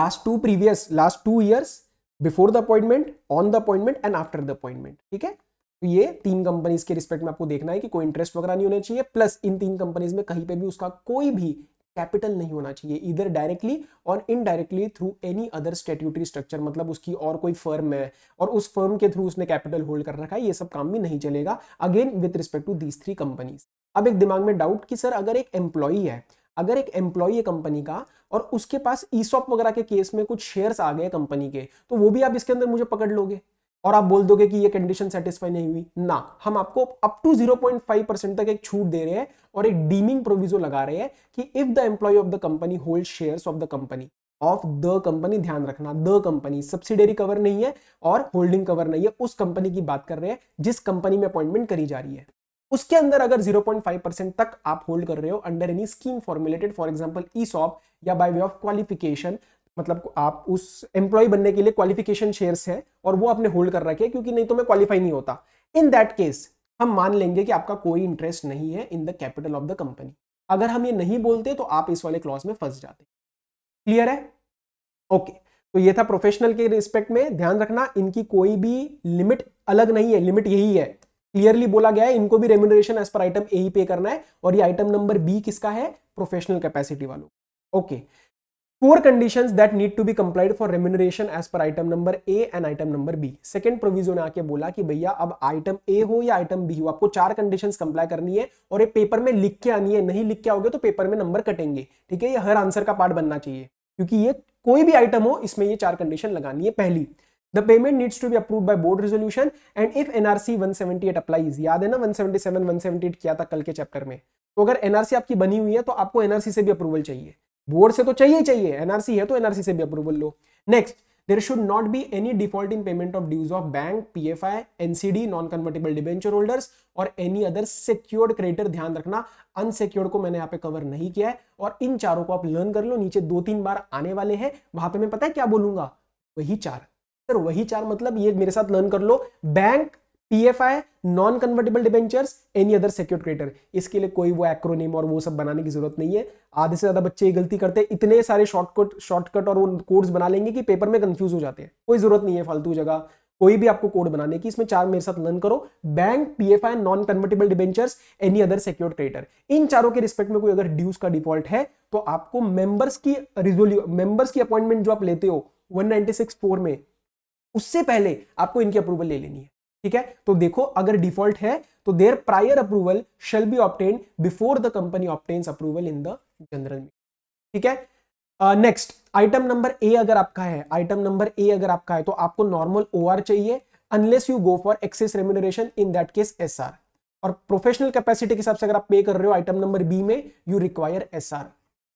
last two previous last two years before the appointment on the appointment and after the appointment ठीक है तो ये तीन companies के respect में आपको देखना है कि कोई इंटरेस्ट वगैरह नहीं होना चाहिए प्लस इन तीन कंपनीज में कहीं पे भी उसका कोई भी कैपिटल नहीं होना चाहिए इधर डायरेक्टली और indirectly through any other statutory structure मतलब उसकी और कोई फर्म है और उस फर्म के थ्रू उसने कैपिटल होल्ड कर रखा है ये सब काम भी नहीं चलेगा again with respect to these three companies अब एक दिमाग में डाउट कि सर अगर एक एम्प्लॉई है अगर एक एम्प्लॉई है कंपनी का और उसके पास ईसॉप वगैरह के केस में कुछ शेयर्स आ गए कंपनी के तो वो भी आप इसके अंदर मुझे पकड़ लोगे और आप बोल दोगे कि ये कंडीशन सेटिस्फाई नहीं हुई ना हम आपको अप टू 0.5 परसेंट तक एक छूट दे रहे हैं और एक डीमिंग प्रोविजो लगा रहे हैं कि if the employ of the company hold shares of the company of the company ध्यान रखना द कंपनी सब्सिडरी कवर नहीं है और होल्डिंग कवर नहीं है उस कंपनी की बात कर रहे हैं जिस कंपनी में अपॉइंटमेंट करी जा रही है उसके अंदर अगर 0.5 परसेंट तक आप होल्ड कर रहे हो under any scheme formulated for example ESOP या बाय वे ऑफ क्वालिफिकेशन मतलब आप उस एम्प्लॉय बनने के लिए क्वालिफिकेशन शेयर्स है और वो आपने होल्ड कर रखे क्योंकि नहीं तो मैं क्वालिफाई नहीं होता इन दैट केस हम मान लेंगे कि आपका कोई इंटरेस्ट नहीं है in the capital of the company अगर हम ये नहीं बोलते तो आप इस वाले क्लॉज में फंस जाते क्लियर है ओके okay. तो ये था प्रोफेशनल के रिस्पेक्ट में ध्यान रखना इनकी कोई भी लिमिट अलग नहीं है लिमिट यही है क्लियरली बोला गया है इनको भी remuneration as per item A ही पे करना है और ये आइटम नंबर बी किसका है प्रोफेशनल कैपेसिटी वालों okay okay. four conditions that need to be complied for remuneration as per item number A and item number B. Second proviso ने आके बोला कि भैया अब item A हो या item B हो आपको चार conditions comply करनी है और ये पेपर में लिख के आनी है नहीं लिख के आओगे तो पेपर में नंबर कटेंगे ठीक है ये हर आंसर का पार्ट बनना चाहिए क्योंकि ये कोई भी आइटम हो इसमें ये चार कंडीशन लगानी है पहली The payment needs to be approved by board resolution and if NRC 178 applies याद है ना 177 178 किया था कल के चैप्टर में तो अगर NRC आपकी बनी हुई है तो आपको NRC से भी अप्रूवल चाहिए बोर्ड से तो चाहिए ही चाहिए एनआरसी है तो एनआरसी से भी अप्रूवल लो next there should not be any default in payment of dues of bank P F I NCD non convertible debenture holders और एनी अदर सिक्योर्ड क्रेडिटर ध्यान रखना अनसिक्योर्ड को मैंने यहाँ पे कवर नहीं किया है और इन चारों को आप लर्न कर लो नीचे दो तीन बार आने वाले हैं वहां पे मैं पता है क्या बोलूंगा वही चार सर वही चार मतलब ये मेरे साथ लर्न कर लो bank PFI non convertible debentures any other secure creditor इसके लिए कोई वो एक्रोनिम और वो सब बनाने की जरूरत नहीं है आधे से ज्यादा बच्चे ये गलती करते हैं इतने सारे शॉर्टकट शॉर्टकट और वो कोड्स बना लेंगे कि पेपर में कंफ्यूज हो जाते हैं कोई जरूरत नहीं है फालतू जगह कोई भी आपको कोड बनाने की इसमें चार मेरे साथ लर्न करो bank PFI non convertible debentures any other secure creditor इन चारों के रिस्पेक्ट में कोई अगर ड्यूस का डिफॉल्ट है तो आपको मेंबर्स की रिजोल्यू मेंबर्स की अपॉइंटमेंट जो आप लेते हो वन में उससे पहले आपको इनकी अप्रूवल ले लेनी है ठीक है तो देखो अगर डिफॉल्ट है तो there prior approval shall be obtain before the company obtains approval in the general ठीक है नेक्स्ट आइटम नंबर ए अगर आपका है आइटम नंबर ए अगर आपका है तो आपको नॉर्मल ओ चाहिए unless you go for excess remuneration in that case S और प्रोफेशनल कैपेसिटी के हिसाब से अगर आप पे कर रहे हो आइटम नंबर बी में यू रिक्वायर एस आर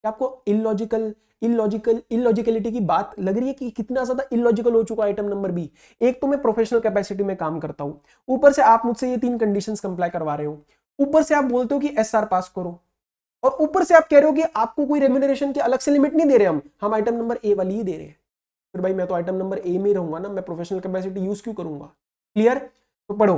आपको इलॉजिकल इलॉजिकल इलॉजिकलिटी की बात लग रही है कि कितना ज्यादा इलॉजिकल हो चुका है आइटम नंबर बी एक तो मैं प्रोफेशनल कैपेसिटी में काम करता हूं ऊपर से आप मुझसे ये तीन कंडीशंस कंप्लाई करवा रहे हो ऊपर से आप बोलते हो कि एस पास करो और ऊपर से आप कह रहे हो कि आपको कोई रेम्यूनरेशन की अलग से लिमिट नहीं दे रहे हम हम आइटम नंबर ए वाली ही दे रहे हैं फिर भाई मैं तो आइटम नंबर ए में रहूंगा ना मैं प्रोफेशनल कैपेसिटी यूज क्यों करूंगा क्लियर तो पढ़ो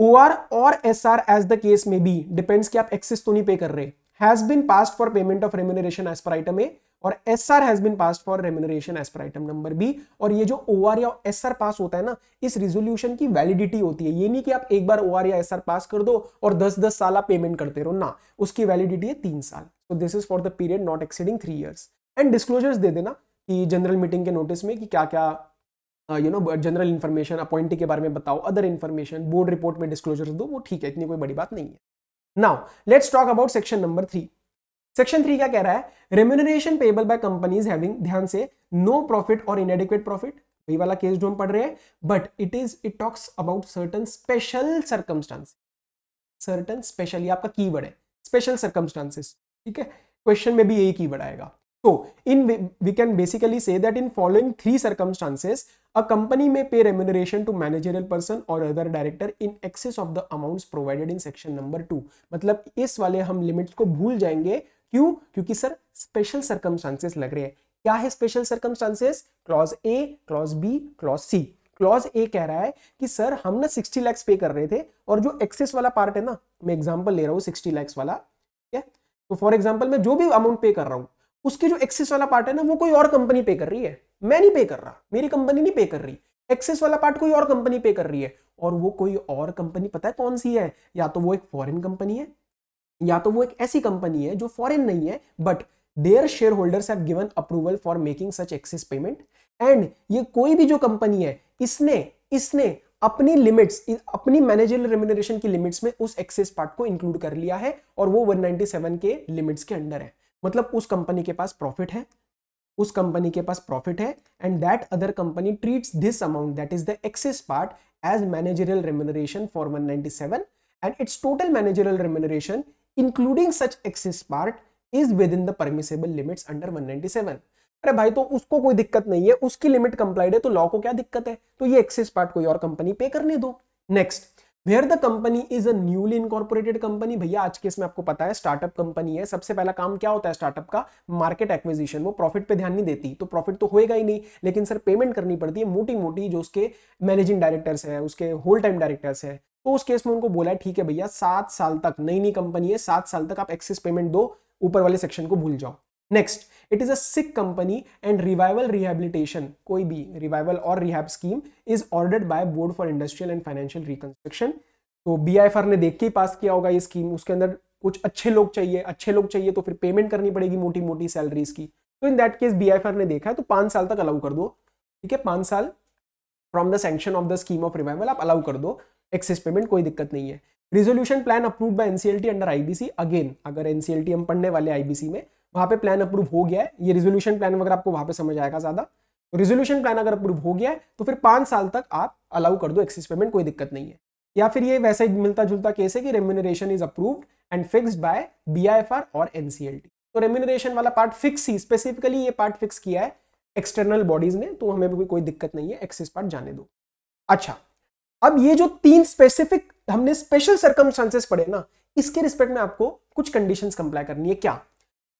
ओ आर और S R as the case may be depends कि आप एक्सेस तो नहीं पे कर रहे has been passed for payment of remuneration as per item A और S R has been pass for remuneration as per item number B और ये जो ओ आर या एस आर पास होता है ना इस रिजोल्यूशन की वैलिडिटी होती है ये नहीं कि आप एक बार ओ आर या एस आर पास कर दो और दस दस साल आप पेमेंट करते रहो ना उसकी वैलिडिटी है तीन साल तो this is for the period not exceeding three years and disclosures दे देना कि जनरल मीटिंग के नोटिस में कि क्या क्या you know general information appointee के बारे में बताओ अदर इन्फॉर्मेशन बोर्ड रिपोर्ट में डिस्क्लोजर दो वो ठीक है इतनी कोई बड़ी बात नहीं है now let's talk about section number three section three क्या कह रहा है remuneration payable by companies having ध्यान से नो प्रॉफिट और इनएडिक्वेट प्रॉफिट वही वाला केस जो हम पढ़ रहे हैं but it is it talks about certain special circumstances certain special ये आपका कीवर्ड है स्पेशल सर्कमस्टांसेस ठीक है क्वेश्चन में भी यही कीवर्ड आएगा तो in we can basically say that in following three circumstances a company may pay remuneration to managerial person और other director in excess of the amounts provided in section number two मतलब इस वाले हम limits को भूल जाएंगे क्यों क्योंकि सर स्पेशल सर्कमस्टांसेस लग रहे हैं क्या है special circumstances clause A clause B clause C clause A कह रहा है कि सर हम ना 60 लैक्स पे कर रहे थे और जो एक्सेस वाला पार्ट है ना मैं एग्जांपल ले रहा हूँ 60 लैक्स वाला ठीक है तो फॉर एग्जांपल मैं जो भी अमाउंट पे कर रहा हूँ उसके जो एक्सेस वाला पार्ट है ना वो कोई और कंपनी पे कर रही है मैं नहीं पे कर रहा मेरी कंपनी नहीं पे कर रही एक्सेस वाला पार्ट कोई और कंपनी पे कर रही है और वो कोई और कंपनी पता है कौन सी है या तो वो एक फॉरेन कंपनी है या तो वो एक ऐसी कंपनी है जो फॉरेन नहीं है but there share holders have given approval for making such excess payment and ये कोई भी जो कंपनी है इसने इसने अपनी लिमिट्स अपनी मैनेजर रेम्यूनरेशन की लिमिट्स में उस एक्सेस पार्ट को इंक्लूड कर लिया है और वो 197 के लिमिट्स के अंडर है मतलब उस कंपनी के पास प्रॉफिट है उस कंपनी के पास प्रॉफिट है and that other company treats this amount that is the excess part as managerial remuneration for 197 and its total managerial remuneration including such excess part is within the permissible limits under 197 अरे भाई तो उसको कोई दिक्कत नहीं है उसकी limit complied है तो लॉ को क्या दिक्कत है तो ये एक्सिस पार्ट कोई और कंपनी पे करने दो next where the company is a newly incorporated company भैया आज के इसमें आपको पता है स्टार्टअप कंपनी है सबसे पहला काम क्या होता है स्टार्टअप का मार्केट एक्विजिशन वो प्रॉफिट पे ध्यान नहीं देती तो प्रॉफिट तो होएगा ही नहीं लेकिन सर पेमेंट करनी पड़ती है मोटी मोटी जो उसके मैनेजिंग डायरेक्टर्स है उसके होल टाइम डायरेक्टर्स है तो उस केस में उनको बोला है ठीक है भैया सात साल तक नई नई कंपनी है सात साल तक आप एक्सेस पेमेंट दो ऊपर वाले सेक्शन को भूल जाओ next it is a company and revival rehabilitation कोई भी रिवाइवल और rehab scheme is ordered by board for industrial and financial reconstruction तो बी ने देख के ही पास किया होगा ये स्कीम उसके अंदर कुछ अच्छे लोग चाहिए अच्छे लोग चाहिए तो फिर पेमेंट करनी पड़ेगी मोटी मोटी सैलरीज की तो इन दैट केस बी ने देखा है तो पांच साल तक अलाउ कर दो ठीक है पांच साल from the sanction of the scheme of revival आप अलाउ कर दो एक्सेस पेमेंट कोई दिक्कत नहीं है resolution plan approve by NCLT under IBC again अगर एनसीएलटी हम पढ़ने वाले आईबीसी में वहां पे प्लान अप्रूव हो गया है ये रिजोल्यूशन प्लान वगैरह आपको वहां पे समझ आएगा ज़्यादा तो रिजोल्यूशन प्लान अगर अप्रूव हो गया है तो फिर पांच साल तक आप अलाउ कर दो एक्सेस पेमेंट कोई दिक्कत नहीं है या फिर ये वैसे ही मिलता जुलता केस है कि remuneration is approved and fixed by B और एन तो रेम्यूनरेशन वाला पार्ट फिक्स ही स्पेसिफिकली ये पार्ट फिक्स किया है एक्सटर्नल बॉडीज ने तो हमें भी कोई दिक्कत नहीं है एक्सेस पार्ट जाने दो अच्छा अब ये जो तीन स्पेसिफिक हमने स्पेशल सर्कमस्टांसेस पढ़े ना इसके रिस्पेक्ट में आपको कुछ कंडीशंस कंप्लाई करनी है क्या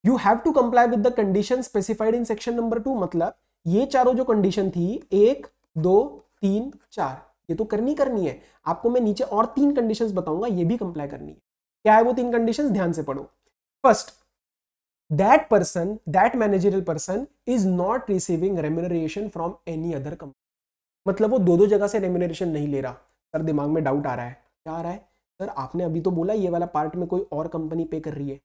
you have to comply with the condition specified in section number two मतलब ये चारों जो कंडीशन थी एक दो तीन चार ये तो करनी करनी है आपको मैं नीचे और तीन कंडीशन बताऊंगा ये भी कंप्लाई करनी है क्या है वो तीन कंडीशन ध्यान से पढ़ो first that person that managerial person is not receiving remuneration from any other company मतलब वो दो दो जगह से रेम्यूनरेशन नहीं ले रहा सर दिमाग में डाउट आ रहा है क्या आ रहा है सर आपने अभी तो बोला ये वाला पार्ट में कोई और कंपनी पे कर रही है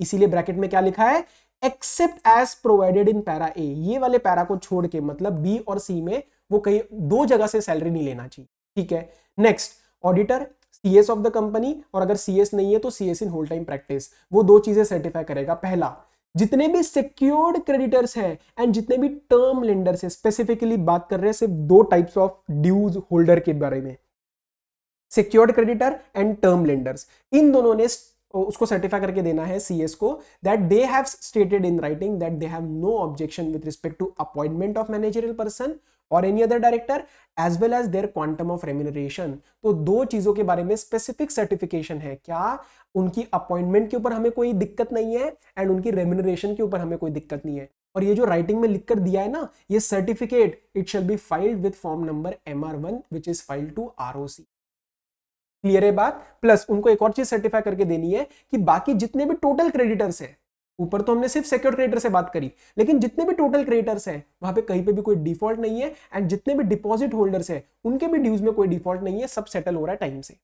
इसीलिए ब्रैकेट में क्या लिखा है except as provided in para A ये वाले पैरा को छोड़ के मतलब बी और सी में वो कहीं दो जगह से सैलरी नहीं लेना चाहिए ठीक है next auditor C S of the company और अगर सी एस नहीं है तो CS in whole time practice वो दो चीजें सर्टिफाई करेगा पहला जितने भी सिक्योर्ड क्रेडिटर्स हैं एंड जितने भी टर्म लेंडर्स हैं स्पेसिफिकली बात कर रहे हैं सिर्फ दो टाइप्स ऑफ ड्यूज होल्डर के बारे में secured creditor and term lenders इन दोनों ने उसको सर्टिफाई करके देना है सीएस को that they have stated in writing that they have no objection with respect to appointment of managerial person और any other director as well as their quantum of remuneration तो दो चीजों के बारे में स्पेसिफिक सर्टिफिकेशन है क्या उनकी अपॉइंटमेंट के ऊपर हमें कोई दिक्कत नहीं है एंड उनकी रेम्यूनरेशन के ऊपर हमें कोई दिक्कत नहीं है और ये जो राइटिंग में लिख कर दिया है ना ये certificate it shall be filed with form number M R one which is filed to R O C clear है बात प्लस उनको एक और चीज सर्टिफाई करके देनी है कि बाकी जितने भी टोटल क्रेडिटर्स है ऊपर तो हमने सिर्फ सेक्योर क्रेडिटर से बात करी लेकिन जितने भी टोटल क्रेडिटर्स है वहां पे कहीं पे भी कोई डिफॉल्ट नहीं है एंड जितने भी डिपॉजिट होल्डर्स है उनके भी ड्यूज में कोई डिफॉल्ट नहीं है सब सेटल हो रहा है टाइम से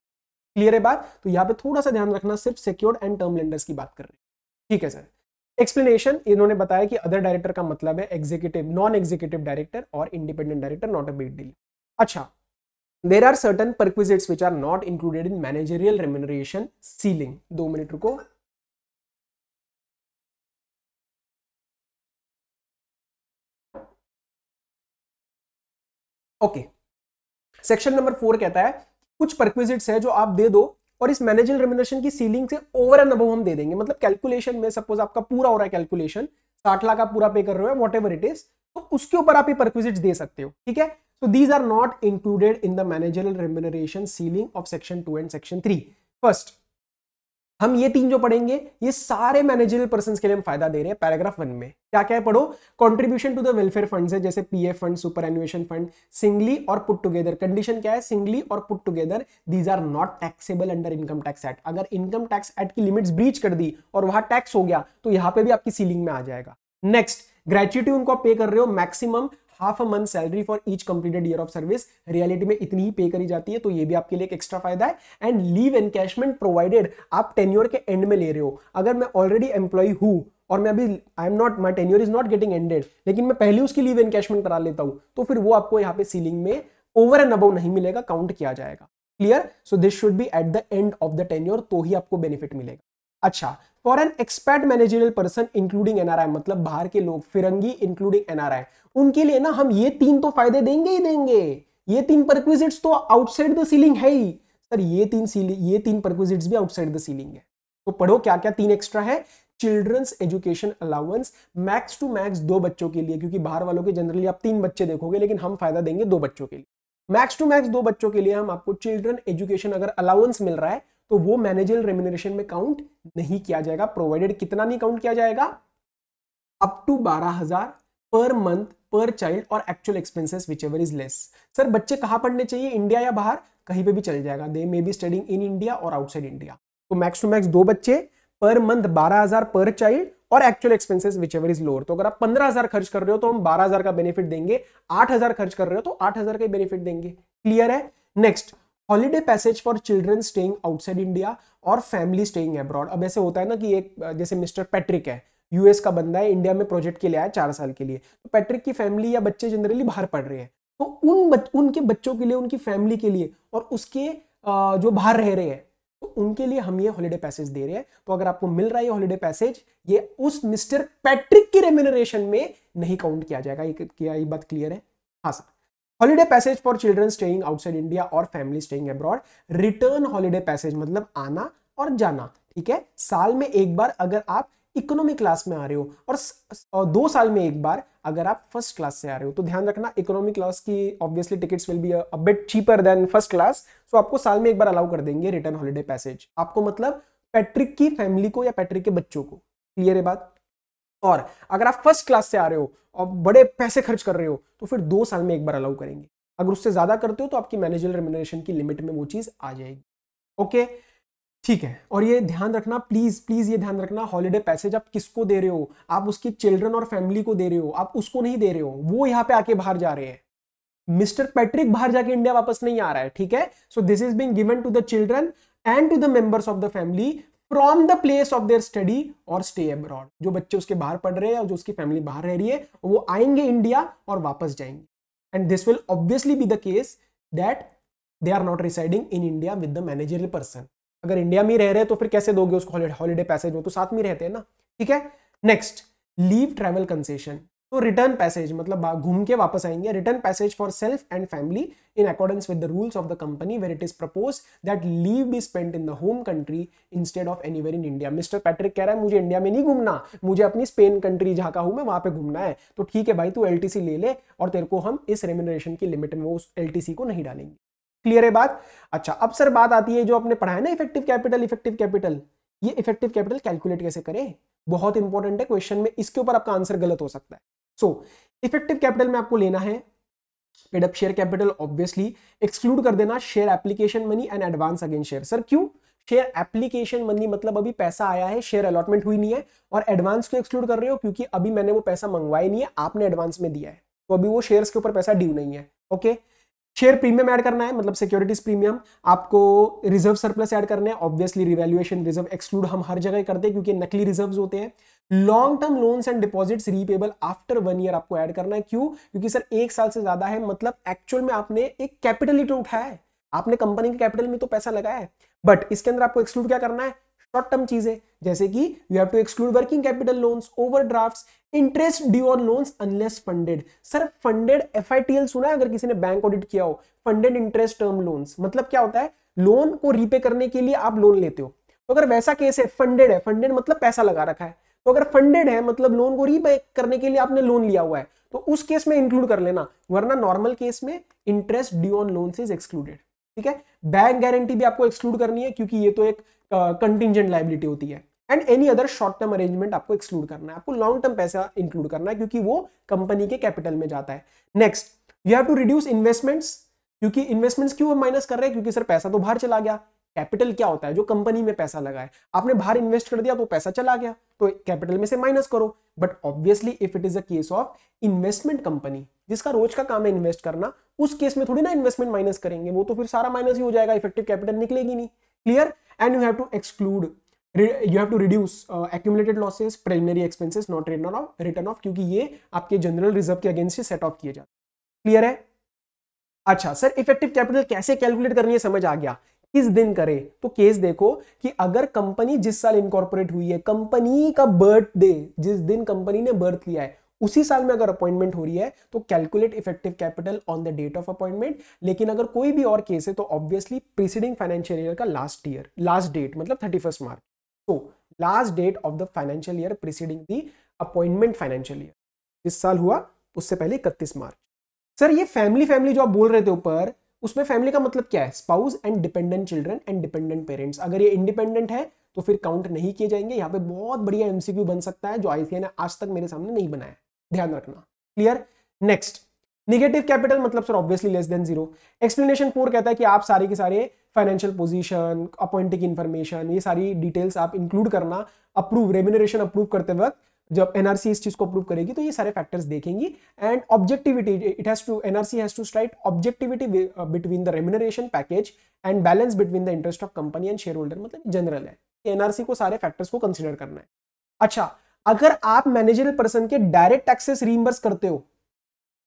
क्लियर है बात तो यहाँ पे थोड़ा सा ध्यान रखना सिर्फ सिक्योर्ड एंड टर्म लेंडर्स की बात कर रहे हैं ठीक है सर एक्सप्लेनेशन इन्होंने बताया कि अदर डायरेक्टर का मतलब है एग्जीक्यूटिव नॉन एग्जीक्यूटिव डायरेक्टर और independent director not a big deal अच्छा there are certain perquisites which are not included in managerial remuneration ceiling दो मिनट रुको ओके सेक्शन नंबर फोर कहता है कुछ परक्विजिट्स है जो आप दे दो और इस मैनेजर रेमिनेशन की सीलिंग से ओवर एंड अबव हम दे देंगे मतलब कैलकुलेशन में सपोज आपका पूरा हो रहा है कैलकुलेशन साठ लाख का पूरा पे कर रहे हो वॉट एवर इट इज तो उसके ऊपर आप ये परक्विजिट दे सकते हो ठीक है तो these are not included in the manager remuneration ceiling of section two and section three first हम ये तीन जो पढ़ेंगे ये सारे मैनेजरियल पर्सन के लिए हम फायदा दे रहे हैं पैराग्राफ वन में क्या क्या है पढ़ो contribution to the welfare fund है जैसे P F fund superannuation fund singly और पुट टुगेदर कंडीशन क्या है सिंगली और put together these are not taxable under income tax act अगर इनकम टैक्स एक्ट की लिमिट्स ब्रीच कर दी और वहां टैक्स हो गया तो यहाँ पे भी आपकी सीलिंग में आ जाएगा नेक्स्ट ग्रेच्युटी उनको पे कर रहे हो maximum half a month salary for each completed year of service reality में इतनी ही पे करी जाती है तो ये भी आपके लिए एक एक्स्ट्रा फायदा है एंड लीव एनकैशमेंट प्रोवाइडेड आप टेन्योर के एंड में ले रहे हो अगर मैं ऑलरेडी एम्प्लॉय हूँ और मैं अभी I am not my tenure is not getting ended लेकिन मैं पहले उसकी लीव एनकैशमेंट करा लेता हूँ तो फिर वो आपको यहाँ पे सीलिंग में ओवर एंड अबव नहीं मिलेगा काउंट किया जाएगा clear so this should be at the end of the tenure तो ही आपको बेनिफिट मिलेगा अच्छा for an expert managerial person including NRI मतलब बाहर के लोग फिरंगी इंक्लूडिंग एनआरआई उनके लिए ना हम ये तीन तो फायदे देंगे ही देंगे ये तीन परक्विजिट्स तो आउटसाइड द सीलिंग है ही सर ये तीन सीलिंग ये तीन परक्विजिट्स भी आउटसाइड द सीलिंग है तो पढ़ो क्या क्या तीन एक्स्ट्रा है childrens education allowance max to max दो बच्चों के लिए क्योंकि बाहर वालों के जनरली आप तीन बच्चे देखोगे लेकिन हम फायदा देंगे दो बच्चों के लिए मैक्स टू मैक्स दो बच्चों के लिए हम आपको चिल्ड्रन एजुकेशन अगर अलाउंस मिल रहा है तो वो मैनेजर रेम्यूनरेशन में काउंट नहीं किया जाएगा प्रोवाइडेड कितना नहीं काउंट किया जाएगा अप टू बारह हजार पर मंथ पर चाइल्ड और actual expenses whichever is lesser बच्चे कहाँ पढ़ने चाहिए इंडिया या बाहर कहीं पे भी चल जाएगा they may be studying in India और आउटसाइड इंडिया तो मैक्स टू मैक्स दो बच्चे पर मंथ बारह हजार पर चाइल्ड और actual expenses whichever is lower तो अगर आप पंद्रह हजार खर्च कर रहे हो तो हम बारह हजार का बेनिफिट देंगे आठ हजार खर्च कर रहे हो तो आठ हजार का बेनिफिट देंगे क्लियर है next holiday passage for children staying outside India और फैमिली स्टेइंग अब्रॉड अब ऐसे होता है ना कि एक जैसे मिस्टर पैट्रिक है यूएस का बंदा है इंडिया में प्रोजेक्ट के लिए आया चार साल के लिए तो पैट्रिक की फैमिली या बच्चे जनरली बाहर पढ़ रहे हैं तो उन बच, उनके बच्चों के लिए उनकी फैमिली के लिए और उसके जो बाहर रह रहे हैं तो उनके लिए हम ये हॉलीडे पैसेज दे रहे हैं तो अगर आपको मिल रहा है हॉलीडे पैसेज ये उस मिस्टर पैट्रिक की रेम्यूनरेशन में नहीं काउंट किया जाएगा ये क्या ये बात क्लियर है हाँ sir holiday passage for children staying outside India और family staying abroad return holiday passage मतलब आना और जाना ठीक है साल में एक बार अगर आप इकोनॉमी क्लास में आ रहे हो और दो साल में एक बार अगर आप फर्स्ट क्लास से आ रहे हो तो ध्यान रखना इकोनॉमी क्लास की obviously tickets will be a bit cheaper than first class so आपको साल में एक बार अलाउ कर देंगे रिटर्न हॉलीडे पैसेज आपको मतलब पैट्रिक की फैमिली को या पैट्रिक के बच्चों को क्लियर है बात और अगर आप फर्स्ट क्लास से आ रहे हो और बड़े पैसे खर्च कर रहे हो तो फिर दो साल में एक बार अलाउ करेंगे अगर उससे ज़्यादा करते हो तो आपकी मैनेजर रेम्यूनरेशन की लिमिट में वो चीज़ आ जाएगी ओके ठीक है और ये ध्यान रखना प्लीज़ प्लीज़ ये ध्यान रखना हॉलीडे पैसेज आप किसको दे रहे हो आप उसकी चिल्ड्रन और फैमिली को दे रहे हो आप उसको नहीं दे रहे हो वो यहाँ पे आके बाहर जा रहे हैं मिस्टर पैट्रिक बाहर जाके इंडिया वापस नहीं आ रहा है ठीक है so this is been given to the children and to the members of the family from the place of their study और स्टे अब्रॉड जो बच्चे उसके बाहर पढ़ रहे हैं और जो उसकी फैमिली बाहर रह रही है वो आएंगे इंडिया और वापस जाएंगे and this will obviously be the case that they are not residing in India with the managerial person अगर इंडिया में रह रहे हैं तो फिर कैसे दोगे उसको हॉलीडे पैसेज में तो साथ में रहते हैं ना ठीक है नेक्स्ट लीव ट्रैवल कंसेशन तो रिटर्न पैसेज मतलब घूम के वापस आएंगे return passage for self and family in accordance with the rules of the company where it is propose that leave be spend in the home country instead of any in India mister Patrick कह रहा है मुझे India में नहीं घूमना मुझे अपनी Spain country जहाँ का हूँ मैं वहाँ पे घूमना है तो ठीक है भाई तू एल ले ले और तेरे को हम इस रेमिनरेशन की लिमिट में उस एल को नहीं डालेंगे क्लियर है बात अच्छा अब सर बात आती है जो आपने पढ़ा है ना इफेक्टिव कैपिटल इफेक्टिव कैपिटल ये इफेक्टिव कैपिटल कैलकुलेट कैसे करें बहुत इंपॉर्टेंट है क्वेश्चन में इसके ऊपर आपका आंसर गलत हो सकता है सो इफेक्टिव कैपिटल में आपको लेना है paid up share capital obviously exclude कर देना share application money and advance again share sir क्यों शेयर एप्लीकेशन मनी मतलब अभी पैसा आया है शेयर अलॉटमेंट हुई नहीं है और एडवांस को एक्सक्लूड कर रहे हो क्योंकि अभी मैंने वो पैसा मंगवाया नहीं है आपने एडवांस में दिया है तो अभी वो शेयर्स के ऊपर पैसा ड्यू नहीं है ओके शेयर प्रीमियम ऐड करना है मतलब सिक्योरिटीज प्रीमियम आपको रिजर्व सरप्लस ऐड करना है ऑब्वियसली रिवैल्यूएशन रिजर्व एक्सक्लूड हम हर जगह करते हैं क्योंकि नकली रिजर्व होते हैं long term loans and deposits repayable after one year आपको ऐड करना है क्यों क्योंकि सर एक साल से ज्यादा है मतलब एक्चुअल में आपने एक कैपिटल ही तो उठाया है आपने कंपनी के कैपिटल में तो पैसा लगाया है बट इसके अंदर आपको एक्सक्लूड क्या करना है शॉर्ट टर्म चीजें जैसे कि you have to exclude working capital loans overdrafts interest due on loans unless funded sir funded FITL सुना है अगर किसी ने बैंक ऑडिट किया हो फंडेड इंटरेस्ट टर्म लोन्स मतलब क्या होता है लोन को रीपे करने के लिए आप लोन लेते हो तो अगर वैसा केस है फंडेड है फंडेड मतलब पैसा लगा रखा है तो अगर फंडेड है मतलब लोन को रीपे करने के लिए आपने लोन लिया हुआ है तो उस केस में इंक्लूड कर लेना वरना नॉर्मल केस में interest due on loan is excluded ठीक है बैंक गारंटी भी आपको एक्सक्लूड करनी है क्योंकि ये तो एक कंटिजेंट uh, लाइबिलिटी होती है and any other short term arrangement आपको एक्सक्लूड करना है आपको लॉन्ग टर्म पैसा इंक्लूड करना है क्योंकि वो कंपनी के कैपिटल में जाता है next you have to reduce investments क्योंकि इन्वेस्टमेंट्स क्यों माइनस कर रहे हैं क्योंकि सर पैसा तो बाहर चला गया कैपिटल क्या होता है जो कंपनी में पैसा लगा है आपने बाहर इन्वेस्ट कर दिया तो पैसा चला गया तो कैपिटल में से माइनस करो but obviously if it is a case of investment company जिसका रोज का काम है इन्वेस्ट करना उस केस में थोड़ी ना इन्वेस्टमेंट माइनस करेंगे वो तो फिर सारा माइनस ही हो जाएगा इफेक्टिव कैपिटल निकलेगी नहीं clear and you have to exclude you have to reduce accumulated losses preliminary expenses not return of return of क्योंकि ये आपके जनरल रिजर्व के अगेंस्ट सेट ऑफ किए जाते क्लियर है अच्छा सर इफेक्टिव कैपिटल कैसे कैलकुलेट करनी है समझ आ गया किस दिन करे तो केस देखो कि अगर कंपनी जिस साल इनकॉर्पोरेट हुई है कंपनी का बर्थडे जिस दिन कंपनी ने बर्थ लिया है उसी साल में अगर अपॉइंटमेंट हो रही है तो calculate effective capital on the date of appointment लेकिन अगर कोई भी और केस है तो ऑब्वियसली प्रीसीडिंग फाइनेंशियल ईयर का लास्ट ईयर लास्ट डेट मतलब थर्टी फर्स्ट मार्च तो last date of the financial year preceding the appointment financial year इस साल हुआ उससे पहले इकतीस मार्च सर ये फैमिली फैमिली जो आप बोल रहे थे ऊपर उसमें फैमिली का मतलब क्या है spouse and dependent children and dependent parents अगर ये इंडिपेंडेंट है तो फिर काउंट नहीं किए जाएंगे यहाँ पे बहुत बढ़िया एमसीक्यू बन सकता है जो आई ने आज तक मेरे सामने नहीं बनाया ध्यान रखना क्लियर नेक्स्ट निगेटिव कैपिटल मतलब sir obviously less than zero explanation four कहता है कि आप सारे के सारे फाइनेंशियल पोजीशन अपॉइंटिंग इन्फॉर्मेशन ये सारी डिटेल्स आप इंक्लूड करना अप्रूव रेम्यूनरेशन अप्रूव करते वक्त जब एनआरसी इस चीज को अप्रूव करेगी तो ये सारे फैक्टर्स देखेंगी and objectivity it has to NRC has to strike objectivity between the remuneration package and balance between the interest of company and shareholder मतलब जनरल है एनआरसी को सारे फैक्टर्स को कंसिडर करना है अच्छा अगर आप मैनेजर पर्सन के डायरेक्ट टैक्सेस रीइंबर्स करते हो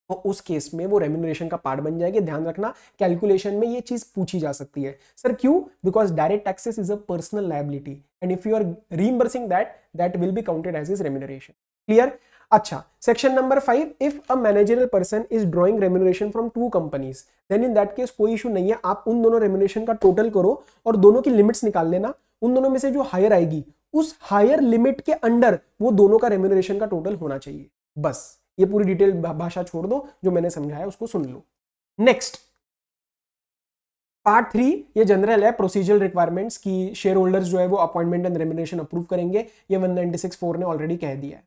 तो उस केस में वो रेम्यूनरेशन का पार्ट बन जाएगी ध्यान रखना कैलकुलेशन में ये चीज पूछी जा सकती है सर क्यों because direct taxes is a personal liability and if you are reimbursing that that will be counted as is remuneration clear अच्छा section number five if a managerial person is drawing remuneration from two companies then in that case कोई issue नहीं है आप उन दोनों remuneration का total करो और दोनों की लिमिट्स निकाल लेना उन दोनों में से जो हायर आएगी उस हायर लिमिट के अंडर वो दोनों का रेम्यूनरेशन का टोटल होना चाहिए बस ये पूरी डिटेल भाषा छोड़ दो जो मैंने समझाया उसको सुन लो नेक्स्ट पार्ट थ्री ये जनरल है प्रोसीजरल रिक्वायरमेंट्स की शेयर होल्डर्स जो है वो अपॉइंटमेंट एंड रेमिनेशन अप्रूव करेंगे ये वन नाइनटी सिक्स फोर ने ऑलरेडी कह दिया है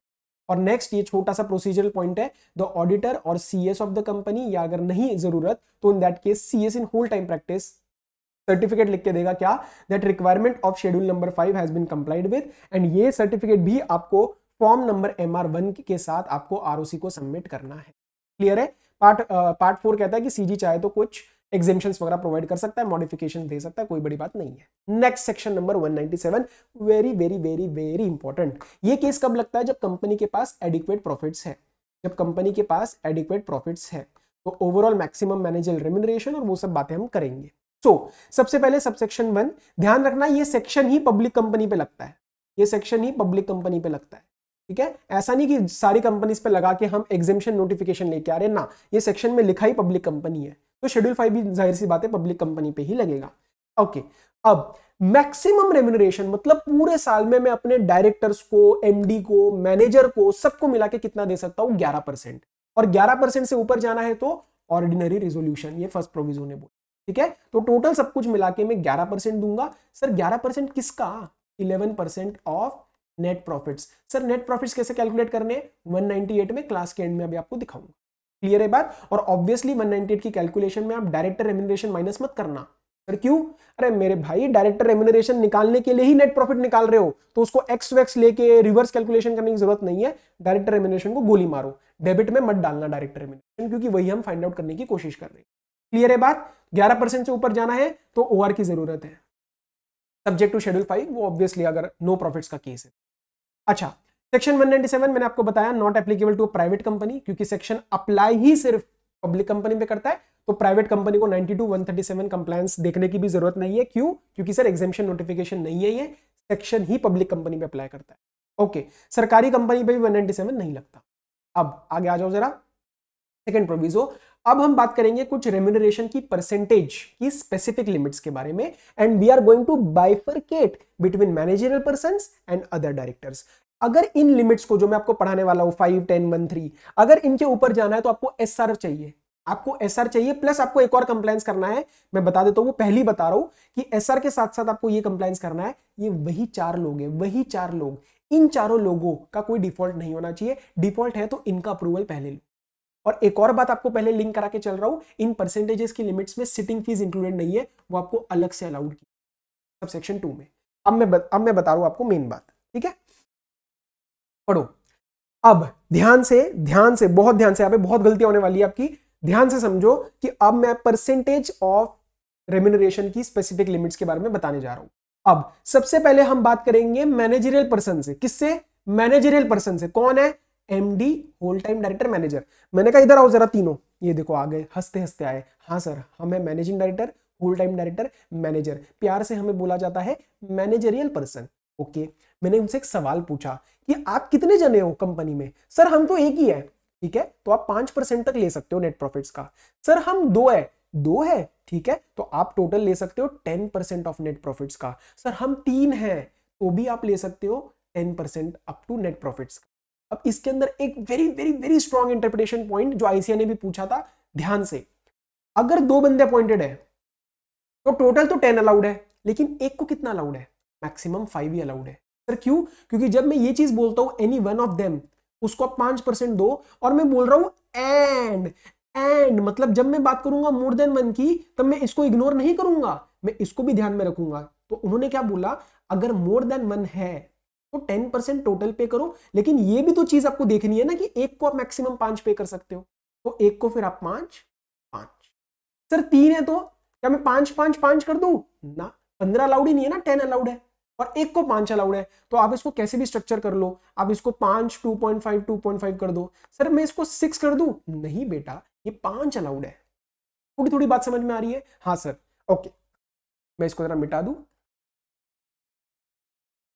और नेक्स्ट ये छोटा सा प्रोसीजरल पॉइंट है द ऑडिटर और सीएस ऑफ द कंपनी या अगर नहीं जरूरत तो in that case CS in whole time practice certificate लिख के देगा क्या that requirement of schedule number five has been complied with and ये सर्टिफिकेट भी आपको form number M R one के साथ आपको आर को सबमिट करना है क्लियर है पार्ट पार्ट फोर कहता है कि सीजी चाहे तो कुछ एग्जिबिशन वगैरह प्रोवाइड कर सकता है मॉडिफिकेशन दे सकता है कोई बड़ी बात नहीं है next section number 197 very very very very important ये केस कब लगता है जब कंपनी के पास एडिक्वेट प्रॉफिट्स है जब कंपनी के पास एडिक्वेट प्रॉफिट्स है तो ओवरऑल मैक्सिमम मैनेजर रेम्यूनरेशन और वो सब बातें हम करेंगे सो so, सबसे पहले सबसेक्शन वन ध्यान रखना ये सेक्शन ही पब्लिक कंपनी पे लगता है ये सेक्शन ही पब्लिक कंपनी पे लगता है ठीक है ऐसा नहीं कि सारी कंपनीज पे लगा के हम एग्जिबिशन नोटिफिकेशन लेके आ रहे ना ये सेक्शन में लिखा ही पब्लिक कंपनी है तो शेड्यूल फाइव भी जाहिर सी बात है पब्लिक कंपनी पे ही लगेगा ओके अब मैक्सिमम रेम्यूनरेशन मतलब पूरे साल में मैं अपने डायरेक्टर्स को एमडी को मैनेजर को सबको मिला के कितना दे सकता हूं ग्यारह परसेंट और ग्यारह परसेंट से ऊपर जाना है तो ऑर्डिनरी रिजोल्यूशन ये फर्स्ट प्रोविजो ने बोला ठीक है तो टोटल सब कुछ मिला के मैं ग्यारह परसेंट दूंगा सर ग्यारह परसेंट किसका eleven percent of net profits sir net profits कैसे कैलकुलेट करने वन नाइनटी एट में क्लास के एंड में अभी आपको दिखाऊंगा क्लियर है बात और ऑब्वियसली वन नाइनटी एट की कैलकुलेशन में आप डायरेक्टर रेमुनरेशन माइनस मत करना सर क्यों अरे मेरे भाई डायरेक्टर रेमुनरेशन निकालने के लिए ही नेट प्रॉफिट निकाल रहे हो तो उसको एक्स वैक्स लेके रिवर्स कैलकुलेशन करने की जरूरत नहीं है डायरेक्टर रेमुनरेशन को गोली मारो डेबिट में मत डालना डायरेक्टर रेमुनरेशन क्योंकि वही हम फाइंड आउट करने की कोशिश कर रहे हैं क्लियर है बात 11 परसेंट से ऊपर जाना है तो ओ की जरूरत है सब्जेक्ट टू शेड्यूल फाइव वो ऑब्वियसली अगर नो प्रॉफिट्स का केस है अच्छा सेक्शन 197 मैंने आपको बताया not applicable to private company क्योंकि सेक्शन अप्लाई ही सिर्फ पब्लिक कंपनी पे करता है तो प्राइवेट कंपनी को 92 137 कंप्लायंस देखने की भी जरूरत नहीं है क्यों क्योंकि सर एग्जामेशन नोटिफिकेशन नहीं है ये सेक्शन ही पब्लिक कंपनी पे अप्लाई करता है ओके सरकारी कंपनी पे भी 197 नहीं लगता अब आगे आ जाओ जरा सेकंड प्रोविजो अब हम बात करेंगे कुछ रेम्यूनरेशन की परसेंटेज की स्पेसिफिक लिमिट्स के बारे में and we are going to bifurcate between managerial person and other directors अगर इन लिमिट्स को जो मैं आपको पढ़ाने वाला हूँ फाइव टेन वन थ्री अगर इनके ऊपर जाना है तो आपको एस चाहिए आपको एस चाहिए प्लस आपको एक और कंप्लाइंस करना है मैं बता देता हूं वो पहली बता रहा हूं कि एस के साथ साथ आपको ये कंप्लाइंस करना है ये वही चार लोग हैं वही चार लोग इन चारों लोगों का कोई डिफॉल्ट नहीं होना चाहिए डिफॉल्ट है तो इनका अप्रूवल पहले लो और एक और बात आपको पहले लिंक करा के चल रहा हूँ इन परसेंटेजेस की लिमिट्स में सिटिंग फीस इंक्लूडेड नहीं है वो आपको अलग से अलाउड की सब सेक्शन टू में अब मैं बत, अब मैं बता रहा हूँ आपको मेन बात ठीक है पढ़ो अब ध्यान से ध्यान से बहुत ध्यान से यहाँ पे बहुत गलती होने वाली है आपकी ध्यान से समझो कि अब मैं परसेंटेज ऑफ रेम्यूनरेशन की स्पेसिफिक लिमिट्स के बारे में बताने जा रहा हूं अब सबसे पहले हम बात करेंगे मैनेजरियल पर्सन से किससे मैनेजरियल पर्सन से कौन है M D whole time director manager मैंने कहा इधर आओ जरा तीनों ये देखो आ गए हंसते हंसते आए हाँ सर हम है managing director whole time director manager प्यार से हमें बोला जाता है मैनेजरियल पर्सन ओके मैंने उनसे एक सवाल पूछा कि आप कितने जने हो कंपनी में सर हम तो एक ही है ठीक है तो आप पांच परसेंट तक ले सकते हो नेट प्रॉफिट्स का सर हम दो है दो है ठीक है तो आप टोटल ले सकते हो ten percent of net profits का सर हम तीन है तो भी आप ले सकते हो ten percent up to net profits अब इसके अंदर एक very very very strong interpretation point जो आईसीआई ने भी पूछा था ध्यान से अगर दो बंदे अपॉइंटेड है तो टोटल तो टेन अलाउड है लेकिन एक को कितना अलाउड है मैक्सिमम फाइव ही अलाउड है सर क्यों क्योंकि जब मैं ये चीज बोलता हूं एनी वन ऑफ देम उसको आप पांच परसेंट दो और मैं बोल रहा हूं एंड एंड मतलब जब मैं बात करूंगा मोर देन वन की तब मैं इसको इग्नोर नहीं करूंगा मैं इसको भी ध्यान में रखूंगा तो उन्होंने क्या बोला अगर मोर देन वन है तो टेन परसेंट टोटल पे करो लेकिन ये भी तो चीज आपको देखनी है ना कि एक को आप मैक्सिमम पांच पे कर सकते हो तो एक को फिर आप पांच पांच सर तीन है तो क्या मैं पांच पांच पांच कर दू ना पंद्रह अलाउड ही नहीं है ना टेन अलाउड है और एक को पांच अलाउड है तो आप इसको कैसे भी स्ट्रक्चर कर लो आप इसको पांच two point five two point five कर दो सर मैं इसको सिक्स कर दू नहीं बेटा ये पांच अलाउड है थोड़ी थोड़ी बात समझ में आ रही है हाँ सर ओके मैं इसको जरा मिटा दू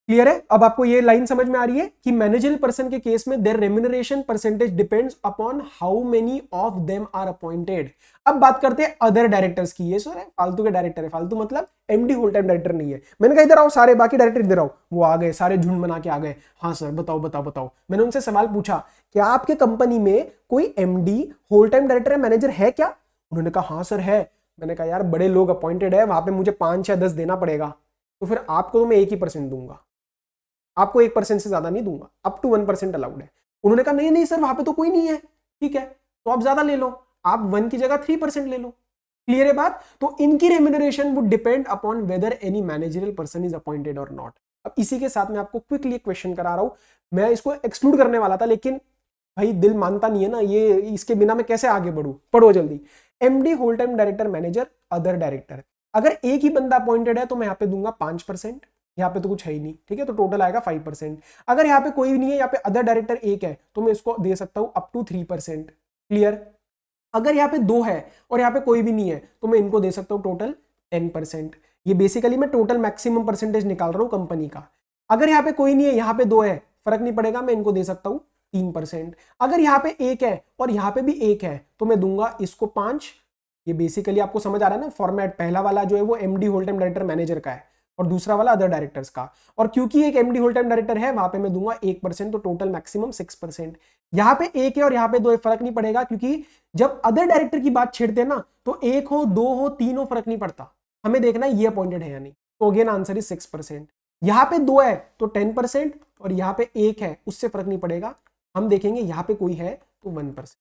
क्लियर है अब आपको ये लाइन समझ में आ रही है कि मैनेजर पर्सन के केस में there remuneration percentage depends upon how many of them are appointed अब बात करते हैं अदर डायरेक्टर्स की ये सर है फालतू के डायरेक्टर है फालतू मतलब एमडी होल टाइम डायरेक्टर नहीं है मैंने कहा इधर आओ सारे बाकी डायरेक्टर इधर आओ वो आ गए सारे झुंड बना के आ गए हाँ सर बताओ बताओ बताओ मैंने उनसे सवाल पूछा क्या आपके कंपनी में कोई MD whole time director manager है क्या उन्होंने कहा हाँ सर है मैंने कहा यार बड़े लोग अपॉइंटेड है वहां पर मुझे पांच या दस देना पड़ेगा तो फिर आपको तो मैं एक ही परसेंट दूंगा आपको एक परसेंट से ज्यादा नहीं दूंगा up to one percent allowed है उन्होंने कहा नहीं नहीं सर वहां पे तो कोई नहीं है ठीक है तो आप ज्यादा ले लो आप वन की जगह थ्री परसेंट ले लो क्लियर है बात तो इनकी remuneration would depend upon whether any managerial person is appointed और नॉट अब इसी के साथ मैं आपको क्विकली क्वेश्चन करा रहा हूं मैं इसको एक्सक्लूड करने वाला था लेकिन भाई दिल मानता नहीं है ना ये इसके बिना मैं कैसे आगे बढ़ू पढ़ो जल्दी M D whole time director manager other director अगर एक ही बंदा अपॉइंटेड है तो मैं यहाँ पे दूंगा पांच परसेंट यहाँ पे तो कुछ है ही नहीं ठीक है तो टोटल आएगा फाइव परसेंट अगर यहाँ पे कोई नहीं है यहाँ पे अदर डायरेक्टर एक है तो मैं इसको दे सकता हूँ up to three percent clear अगर यहाँ पे दो है और यहाँ पे कोई भी नहीं है तो मैं इनको दे सकता हूँ टोटल टेन परसेंट ये बेसिकली मैं टोटल मैक्सिमम परसेंटेज निकाल रहा हूँ कंपनी का अगर यहाँ पे कोई नहीं है यहाँ पे दो है फर्क नहीं पड़ेगा मैं इनको दे सकता हूँ तीन परसेंट अगर यहाँ पे एक है और यहाँ पे भी एक है तो मैं दूंगा इसको पांच ये बेसिकली आपको समझ आ रहा है ना फॉर्मेट पहला वाला जो है वो MD whole time director manager का है और दूसरा वाला अदर डायरेक्टर्स का और क्योंकि एक एमडी होल टाइम डायरेक्टर है वहां पे मैं दूंगा एक परसेंट तो टोटल मैक्सिमम सिक्स परसेंट यहाँ पे एक है और यहाँ पे दो फर्क नहीं पड़ेगा क्योंकि जब अदर डायरेक्टर की बात छेड़ते हैं ना तो एक हो दो हो तीन हो फर्क नहीं पड़ता हमें देखना ये अपॉइंटेड है यानी तो again answer is six percent यहाँ पे दो है तो टेन परसेंट और यहाँ पे एक है उससे फर्क नहीं पड़ेगा हम देखेंगे यहाँ पे कोई है तो वन परसेंट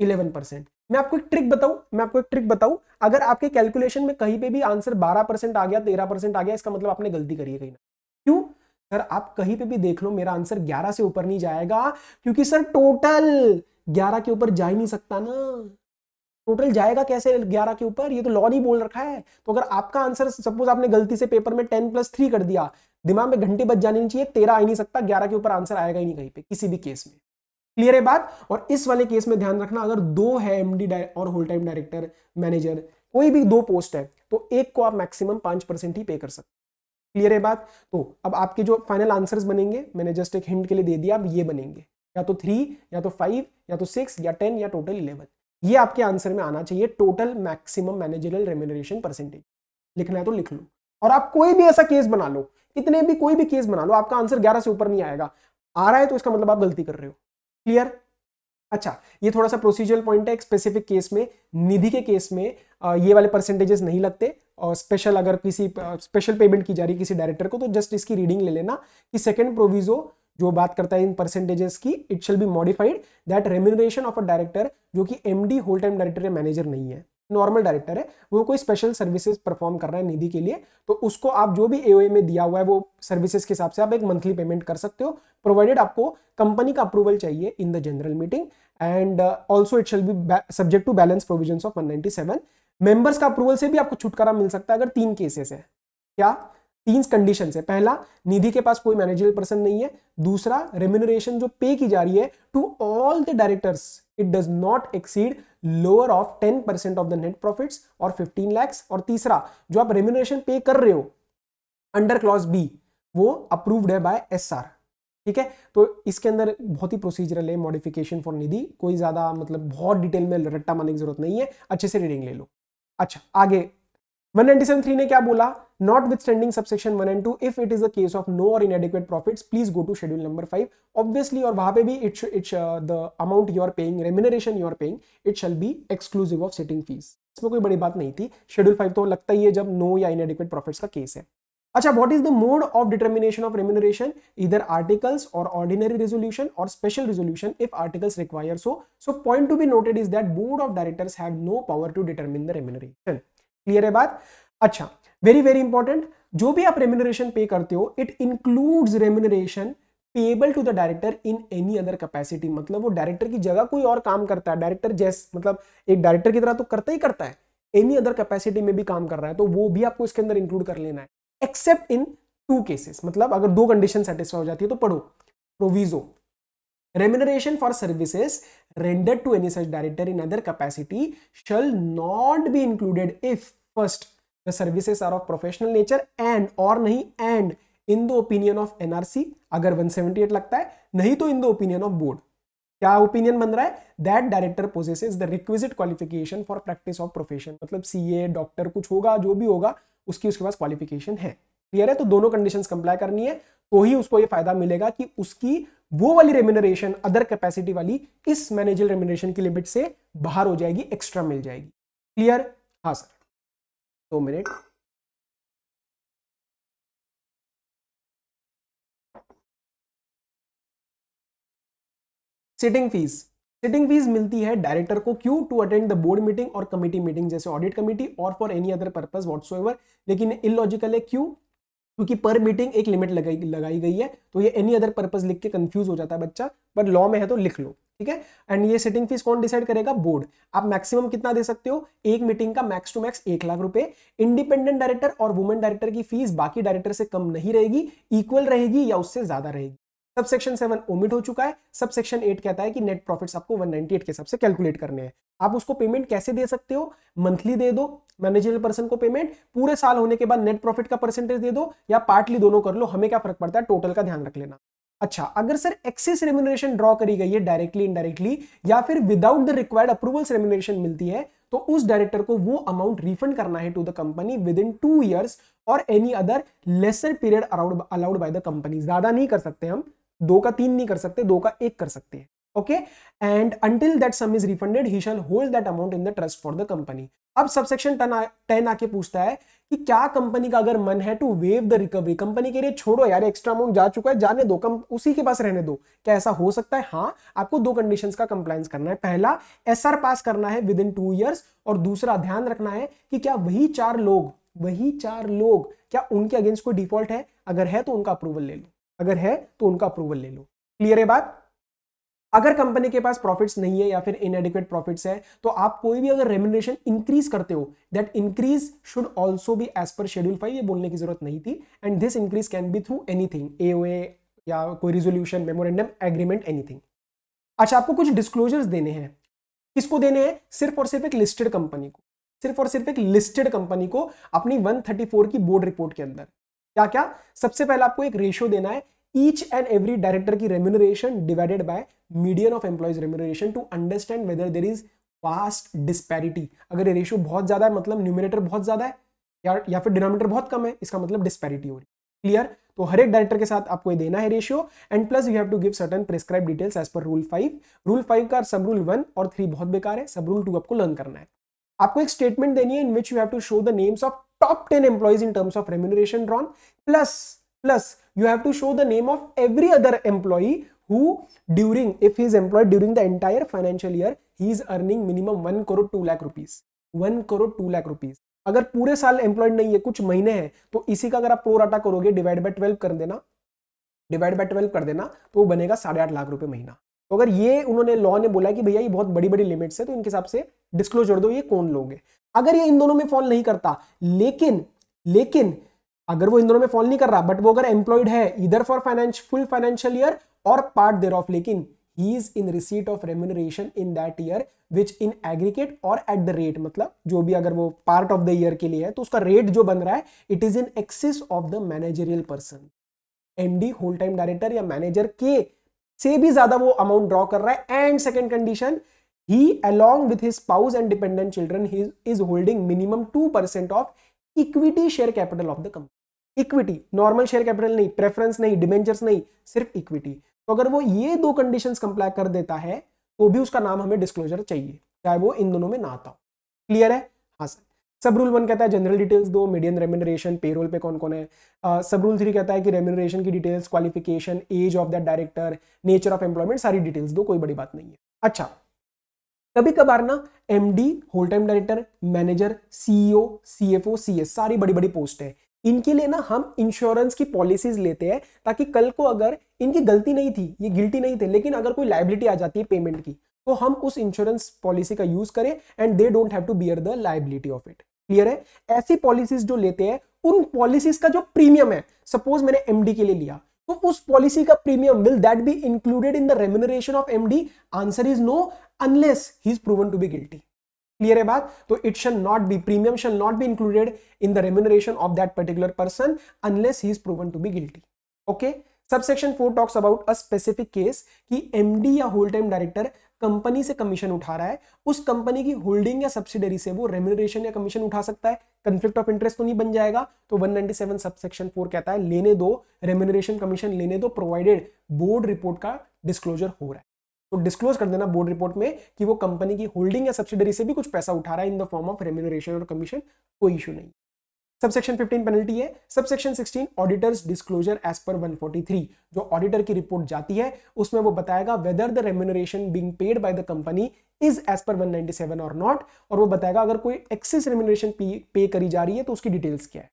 इलेवन परसेंट मैं आपको एक ट्रिक बताऊं मैं आपको एक ट्रिक बताऊं अगर आपके कैलकुलेशन में कहीं पे भी आंसर बारह परसेंट आ गया तेरह परसेंट आ गया इसका मतलब आपने गलती करी है कहीं ना क्यों सर आप कहीं पे भी देख लो मेरा आंसर ग्यारह से ऊपर नहीं जाएगा क्योंकि सर टोटल ग्यारह के ऊपर जा ही नहीं सकता ना टोटल जाएगा कैसे ग्यारह के ऊपर ये तो लॉ नहीं बोल रखा है तो अगर आपका आंसर सपोज आपने गलती से पेपर में टेन प्लस थ्री कर दिया दिमाग में घंटे बच जाने नहीं चाहिए तेरह आ ही नहीं सकता ग्यारह के ऊपर आंसर आएगा ही नहीं कहीं पे किसी भी केस में क्लियर है बात और इस वाले केस में ध्यान रखना अगर दो है एमडी और होल टाइम डायरेक्टर मैनेजर कोई भी दो पोस्ट है तो एक को आप मैक्सिमम पांच परसेंट ही पे कर सकते क्लियर है बात तो अब आपके जो फाइनल आंसर्स बनेंगे मैंने जस्ट एक हिंट के लिए दे दिया अब ये बनेंगे या तो थ्री या तो फाइव या तो सिक्स या टेन या टोटल इलेवन ये आपके आंसर में आना चाहिए total maximum managerial remuneration percentage लिखना है तो लिख लो और आप कोई भी ऐसा केस बना लो कितने भी कोई भी केस बना लो आपका आंसर ग्यारह से ऊपर नहीं आएगा आ रहा है तो इसका मतलब आप गलती कर रहे हो क्लियर अच्छा ये थोड़ा सा प्रोसीजरल पॉइंट है स्पेसिफिक केस में निधि के केस में ये वाले परसेंटेजेस नहीं लगते और स्पेशल अगर किसी स्पेशल पेमेंट की जा रही है किसी डायरेक्टर को तो जस्ट इसकी रीडिंग ले लेना कि सेकंड प्रोविजो जो बात करता है इन परसेंटेजेस की it shall be modified that remuneration of a director जो कि एमडी होल टाइम डायरेक्टर या मैनेजर नहीं है नॉर्मल डायरेक्टर है वो कोई स्पेशल सर्विसेज परफॉर्म कर रहा है निधि के लिए तो उसको आप जो भी एओए में दिया हुआ है वो सर्विसेज के हिसाब से आप एक मंथली पेमेंट कर सकते हो प्रोवाइडेड आपको कंपनी का अप्रूवल चाहिए in the general meeting and also it shall be subject to balance provision of one members का अप्रूवल से भी आपको छुटकारा मिल सकता है अगर तीन केसेस है क्या तीन कंडीशन है पहला निधि के पास कोई मैनेजर पर्सन नहीं है दूसरा रेम्यूनरेशन जो पे की जा रही है to all the directors it does not exceed lower of ten percent of the net profit और फिफ्टीन लैक्स और तीसरा जो आप रेम्यूनरेशन पे कर रहे हो अंडर क्लॉज बी वो अप्रूव्ड है बाय एस ठीक है तो इसके अंदर बहुत ही प्रोसीजरल है मॉडिफिकेशन फॉर निधि कोई ज्यादा मतलब बहुत डिटेल में रट्टा मारने की जरूरत नहीं है अच्छे से रीडिंग ले लो अच्छा आगे वन सेवन थ्री ने क्या बोला notwithstanding subsection 1 and 2 if it is a case of no or inadequate profits please go to schedule number 5 obviously और वहां पे भी it it uh, the amount you are paying remuneration you are paying it shall be exclusive of sitting fees इसमें कोई बड़ी बात नहीं थी शेड्यूल 5 तो लगता ही है जब नो या इनएडिक्वेट प्रॉफिट्स का केस है अच्छा what is the mode of determination of remuneration इधर आर्टिकल्स और ऑर्डिनरी रेजोल्यूशन और special resolution if articles require so so point to be noted is that board of directors है नो क्लियर है बात अच्छा वेरी वेरी इंपॉर्टेंट जो भी आप रेम्यूनरेशन पे करते हो it includes remuneration payable to the director in any other capacity मतलब वो डायरेक्टर की जगह कोई और काम करता है डायरेक्टर जैस मतलब एक डायरेक्टर की तरह तो करता ही करता है एनी अदर कैपेसिटी में भी काम कर रहा है तो वो भी आपको इसके अंदर इंक्लूड कर लेना है एक्सेप्ट इन टू केसेस मतलब अगर दो कंडीशन सेटिस्फाई हो जाती है तो पढ़ो proviso remuneration for services render to any such director in other capacity shall not be included if first the services are of professional nature and और नहीं and in the opinion of NRC अगर 178 लगता है नहीं तो in the opinion of board क्या opinion बन रहा है that director possesses the requisite qualification for practice of profession मतलब सीए डॉक्टर कुछ होगा जो भी होगा उसकी उसके पास क्वालिफिकेशन है क्लियर है तो दोनों कंडीशन कंप्लाई करनी है तो ही उसको ये फायदा मिलेगा कि उसकी वो वाली रेमिनरेशन अदर कैपेसिटी वाली इस मैनेजर रेमिनरेशन की लिमिट से बाहर हो जाएगी एक्स्ट्रा मिल जाएगी क्लियर हाँ सर दो minute sitting fees sitting fees मिलती है डायरेक्टर को क्यों to attend the board meeting और कमेटी मीटिंग जैसे ऑडिट कमेटी और for any other purpose what's लेकिन इलॉजिकल है क्यों क्योंकि पर मीटिंग एक लिमिट लगाई लगाई गई है तो ये एनी अदर पर्पज लिख के कंफ्यूज हो जाता है बच्चा बट लॉ में है तो लिख लो ठीक है एंड ये सेटिंग फीस कौन डिसाइड करेगा बोर्ड आप मैक्सिमम कितना दे सकते हो एक मीटिंग का मैक्स टू मैक्स एक लाख रुपए इंडिपेंडेंट डायरेक्टर और वुमेन डायरेक्टर की फीस बाकी डायरेक्टर से कम नहीं रहेगी इक्वल रहेगी या उससे ज्यादा रहेगी सब सेक्शन सेवन ओमिट हो चुका है सब सेक्शन एट कहता है कि नेट प्रॉफिट्स आपको 198 के हिसाब से कैलकुलेट करने हैं आप उसको पेमेंट कैसे दे सकते हो मंथली दे दो मैनेजरियल पर्सन को पेमेंट पूरे साल होने के बाद नेट प्रॉफिट का परसेंटेज दे दो या पार्टली दोनों कर लो हमें क्या फर्क पड़ता है टोटल का ध्यान रख लेना अच्छा अगर सर एक्सेस रेम्यूनरेशन ड्रॉ करी गई है डायरेक्टली इनडायरेक्टली या फिर without the required approvals remuneration मिलती है तो उस डायरेक्टर को वो अमाउंट रिफंड करना है to the company within two years और any other lesser period around allowed by the company ज्यादा नहीं कर सकते हम दो का तीन नहीं कर सकते दो का एक कर सकते हैं okay and until that sum is refunded he shall hold that amount in the trust for the company अब सबसेक्शन टेन आके पूछता है कि क्या कंपनी का अगर मन है to waive the recovery company के लिए छोड़ो यार एक्स्ट्रा अमाउंट जा चुका है जाने दो कम उसी के पास रहने दो क्या ऐसा हो सकता है हाँ आपको दो कंडीशन का कंप्लायंस करना है पहला एस पास करना है विद इन टू ईयर्स और दूसरा ध्यान रखना है कि क्या वही चार लोग वही चार लोग क्या उनके अगेंस्ट कोई डिफॉल्ट है अगर है तो उनका अप्रूवल ले लो अगर है तो उनका अप्रूवल ले लो क्लियर है बात अगर कंपनी के पास प्रॉफिट्स नहीं है या फिर इनएडिक्वेट प्रॉफिट्स है तो आप कोई भी अगर रेमुनरेशन इंक्रीज करते हो दैट इंक्रीज शुड ऑल्सो भी एज पर शेड्यूल फाइव ये बोलने की जरूरत नहीं थी and this increase can be through anything a या कोई रिजोल्यूशन मेमोरेंडम एग्रीमेंट एनीथिंग अच्छा आपको कुछ डिस्क्लोजर्स देने हैं किसको देने हैं सिर्फ और सिर्फ एक लिस्टेड कंपनी को सिर्फ और सिर्फ एक लिस्टेड कंपनी को अपनी 134 की बोर्ड रिपोर्ट के अंदर क्या क्या सबसे पहले आपको एक रेशियो देना है each and every director ki remuneration divided by median of employees remuneration to understand whether there is vast disparity अगर ये रेशियो बहुत ज़्यादा है मतलब न्यूमिनेटर बहुत ज़्यादा है या या फिर डिनोमिनेटर बहुत कम है इसका मतलब डिस्पैरिटी हो रही है क्लियर तो हर एक डायरेक्टर के साथ आपको ये देना है ratio and plus you have to give certain prescribe details as per rule five rule five का सब रूल वन और थ्री बहुत बेकार है सब रूल टू आपको लर्न करना है आपको एक स्टेटमेंट देनी है in which you have to show the names of top ten employees in terms of remuneration drawn plus plus you have to show the name of every other employee who during if he is employed during the entire financial year he is earning minimum 1 crore 2 lakh rupees 1 crore 2 lakh rupees अगर पूरे साल employed नहीं है कुछ महीने हैं तो इसी का अगर आप प्रोराटा करोगे डिवाइड बाय ट्वेल्व कर देना डिवाइड बाय ट्वेल्व कर देना तो वो बनेगा साढ़े आठ लाख रुपए महीना तो अगर ये उन्होंने लॉ ने बोला कि भैया ये बहुत बड़ी बड़ी लिमिट्स है तो इनके हिसाब से डिस्क्लोज कर दो ये कौन लोग है अगर ये इन दोनों में फॉल नहीं करता लेकिन लेकिन अगर वो इन दोनों में फॉल नहीं कर रहा बट वो अगर एम्प्लॉयड है इधर for finance full financial year और पार्ट देर ऑफ लेकिन he is in receipt of remuneration in that year which in aggregate और एट द रेट मतलब जो भी अगर वो पार्ट ऑफ द ईयर के लिए है तो उसका रेट जो बन रहा है it is in excess of the managerial person MD whole time director या मैनेजर के से भी ज्यादा वो अमाउंट ड्रॉ कर रहा है and second condition he along with his spouse and dependent children is holding minimum two percent of equity share capital of the company equity normal share capital नहीं प्रेफरेंस नहीं डिबेंचर्स नहीं सिर्फ equity तो अगर वो ये दो कंडीशन कंप्लाई कर देता है तो भी उसका नाम हमें डिस्क्लोजर चाहिए चाहे वो इन दोनों में ना आता हो क्लियर है हाँ सर सब रूल वन कहता है जनरल डिटेल्स दो मीडियम रेम्यूनरेशन पेरोल पे कौन कौन है सब रूल थ्री कहता है कि रेम्यूनरेशन की details qualification age of that director nature of employment सारी डिटेल्स दो कोई बड़ी बात नहीं है अच्छा कभी कभार ना MD whole time director manager CEO CFO CS सारी बड़ी बड़ी पोस्ट है इनके लिए ना हम इंश्योरेंस की पॉलिसीज लेते हैं ताकि कल को अगर इनकी गलती नहीं थी ये गिल्टी नहीं थे लेकिन अगर कोई लाइबिलिटी आ जाती है पेमेंट की तो हम उस इंश्योरेंस पॉलिसी का यूज करें and they don't have to bear the liability of it clear है ऐसी पॉलिसीज जो लेते हैं उन पॉलिसीज का जो प्रीमियम है सपोज मैंने एमडी के लिए लिया तो उस पॉलिसी का premium will that be included in the remuneration of MD answer is no unless he is proven to be guilty clear है बात तो it shall not be premium shall not be included in the remuneration of that particular person unless he is proven to be guilty okay subsection four talks about a specific case कि MD या whole time director company से commission उठा रहा है उस company की holding या subsidiary से वो रेम्यूनरेशन या कमीशन उठा सकता है कंफ्लिक्ट ऑफ इंटरेस्ट तो नहीं बन जाएगा तो 197 सबसेक्शन फोर कहता है लेने दो रेम्यूनरेशन कमीशन लेने दो प्रोवाइडेड बोर्ड रिपोर्ट का डिस्क्लोजर हो रहा है तो डिस्क्लोज कर देना बोर्ड रिपोर्ट में कि वो कंपनी की होल्डिंग या सब्सिडरी से भी कुछ पैसा उठा रहा है in the form of remuneration और कमीशन कोई इशू नहीं सबसेक्शन 15 पेनल्टी है subsection 16 auditors disclosure as per 143 जो ऑडिटर की रिपोर्ट जाती है उसमें वो बताएगा whether the remuneration being paid by the company is as per 197 और नॉट और वो बताएगा अगर कोई एक्सेस रेम्यूनरेशन पे करी जा रही है तो उसकी डिटेल्स क्या है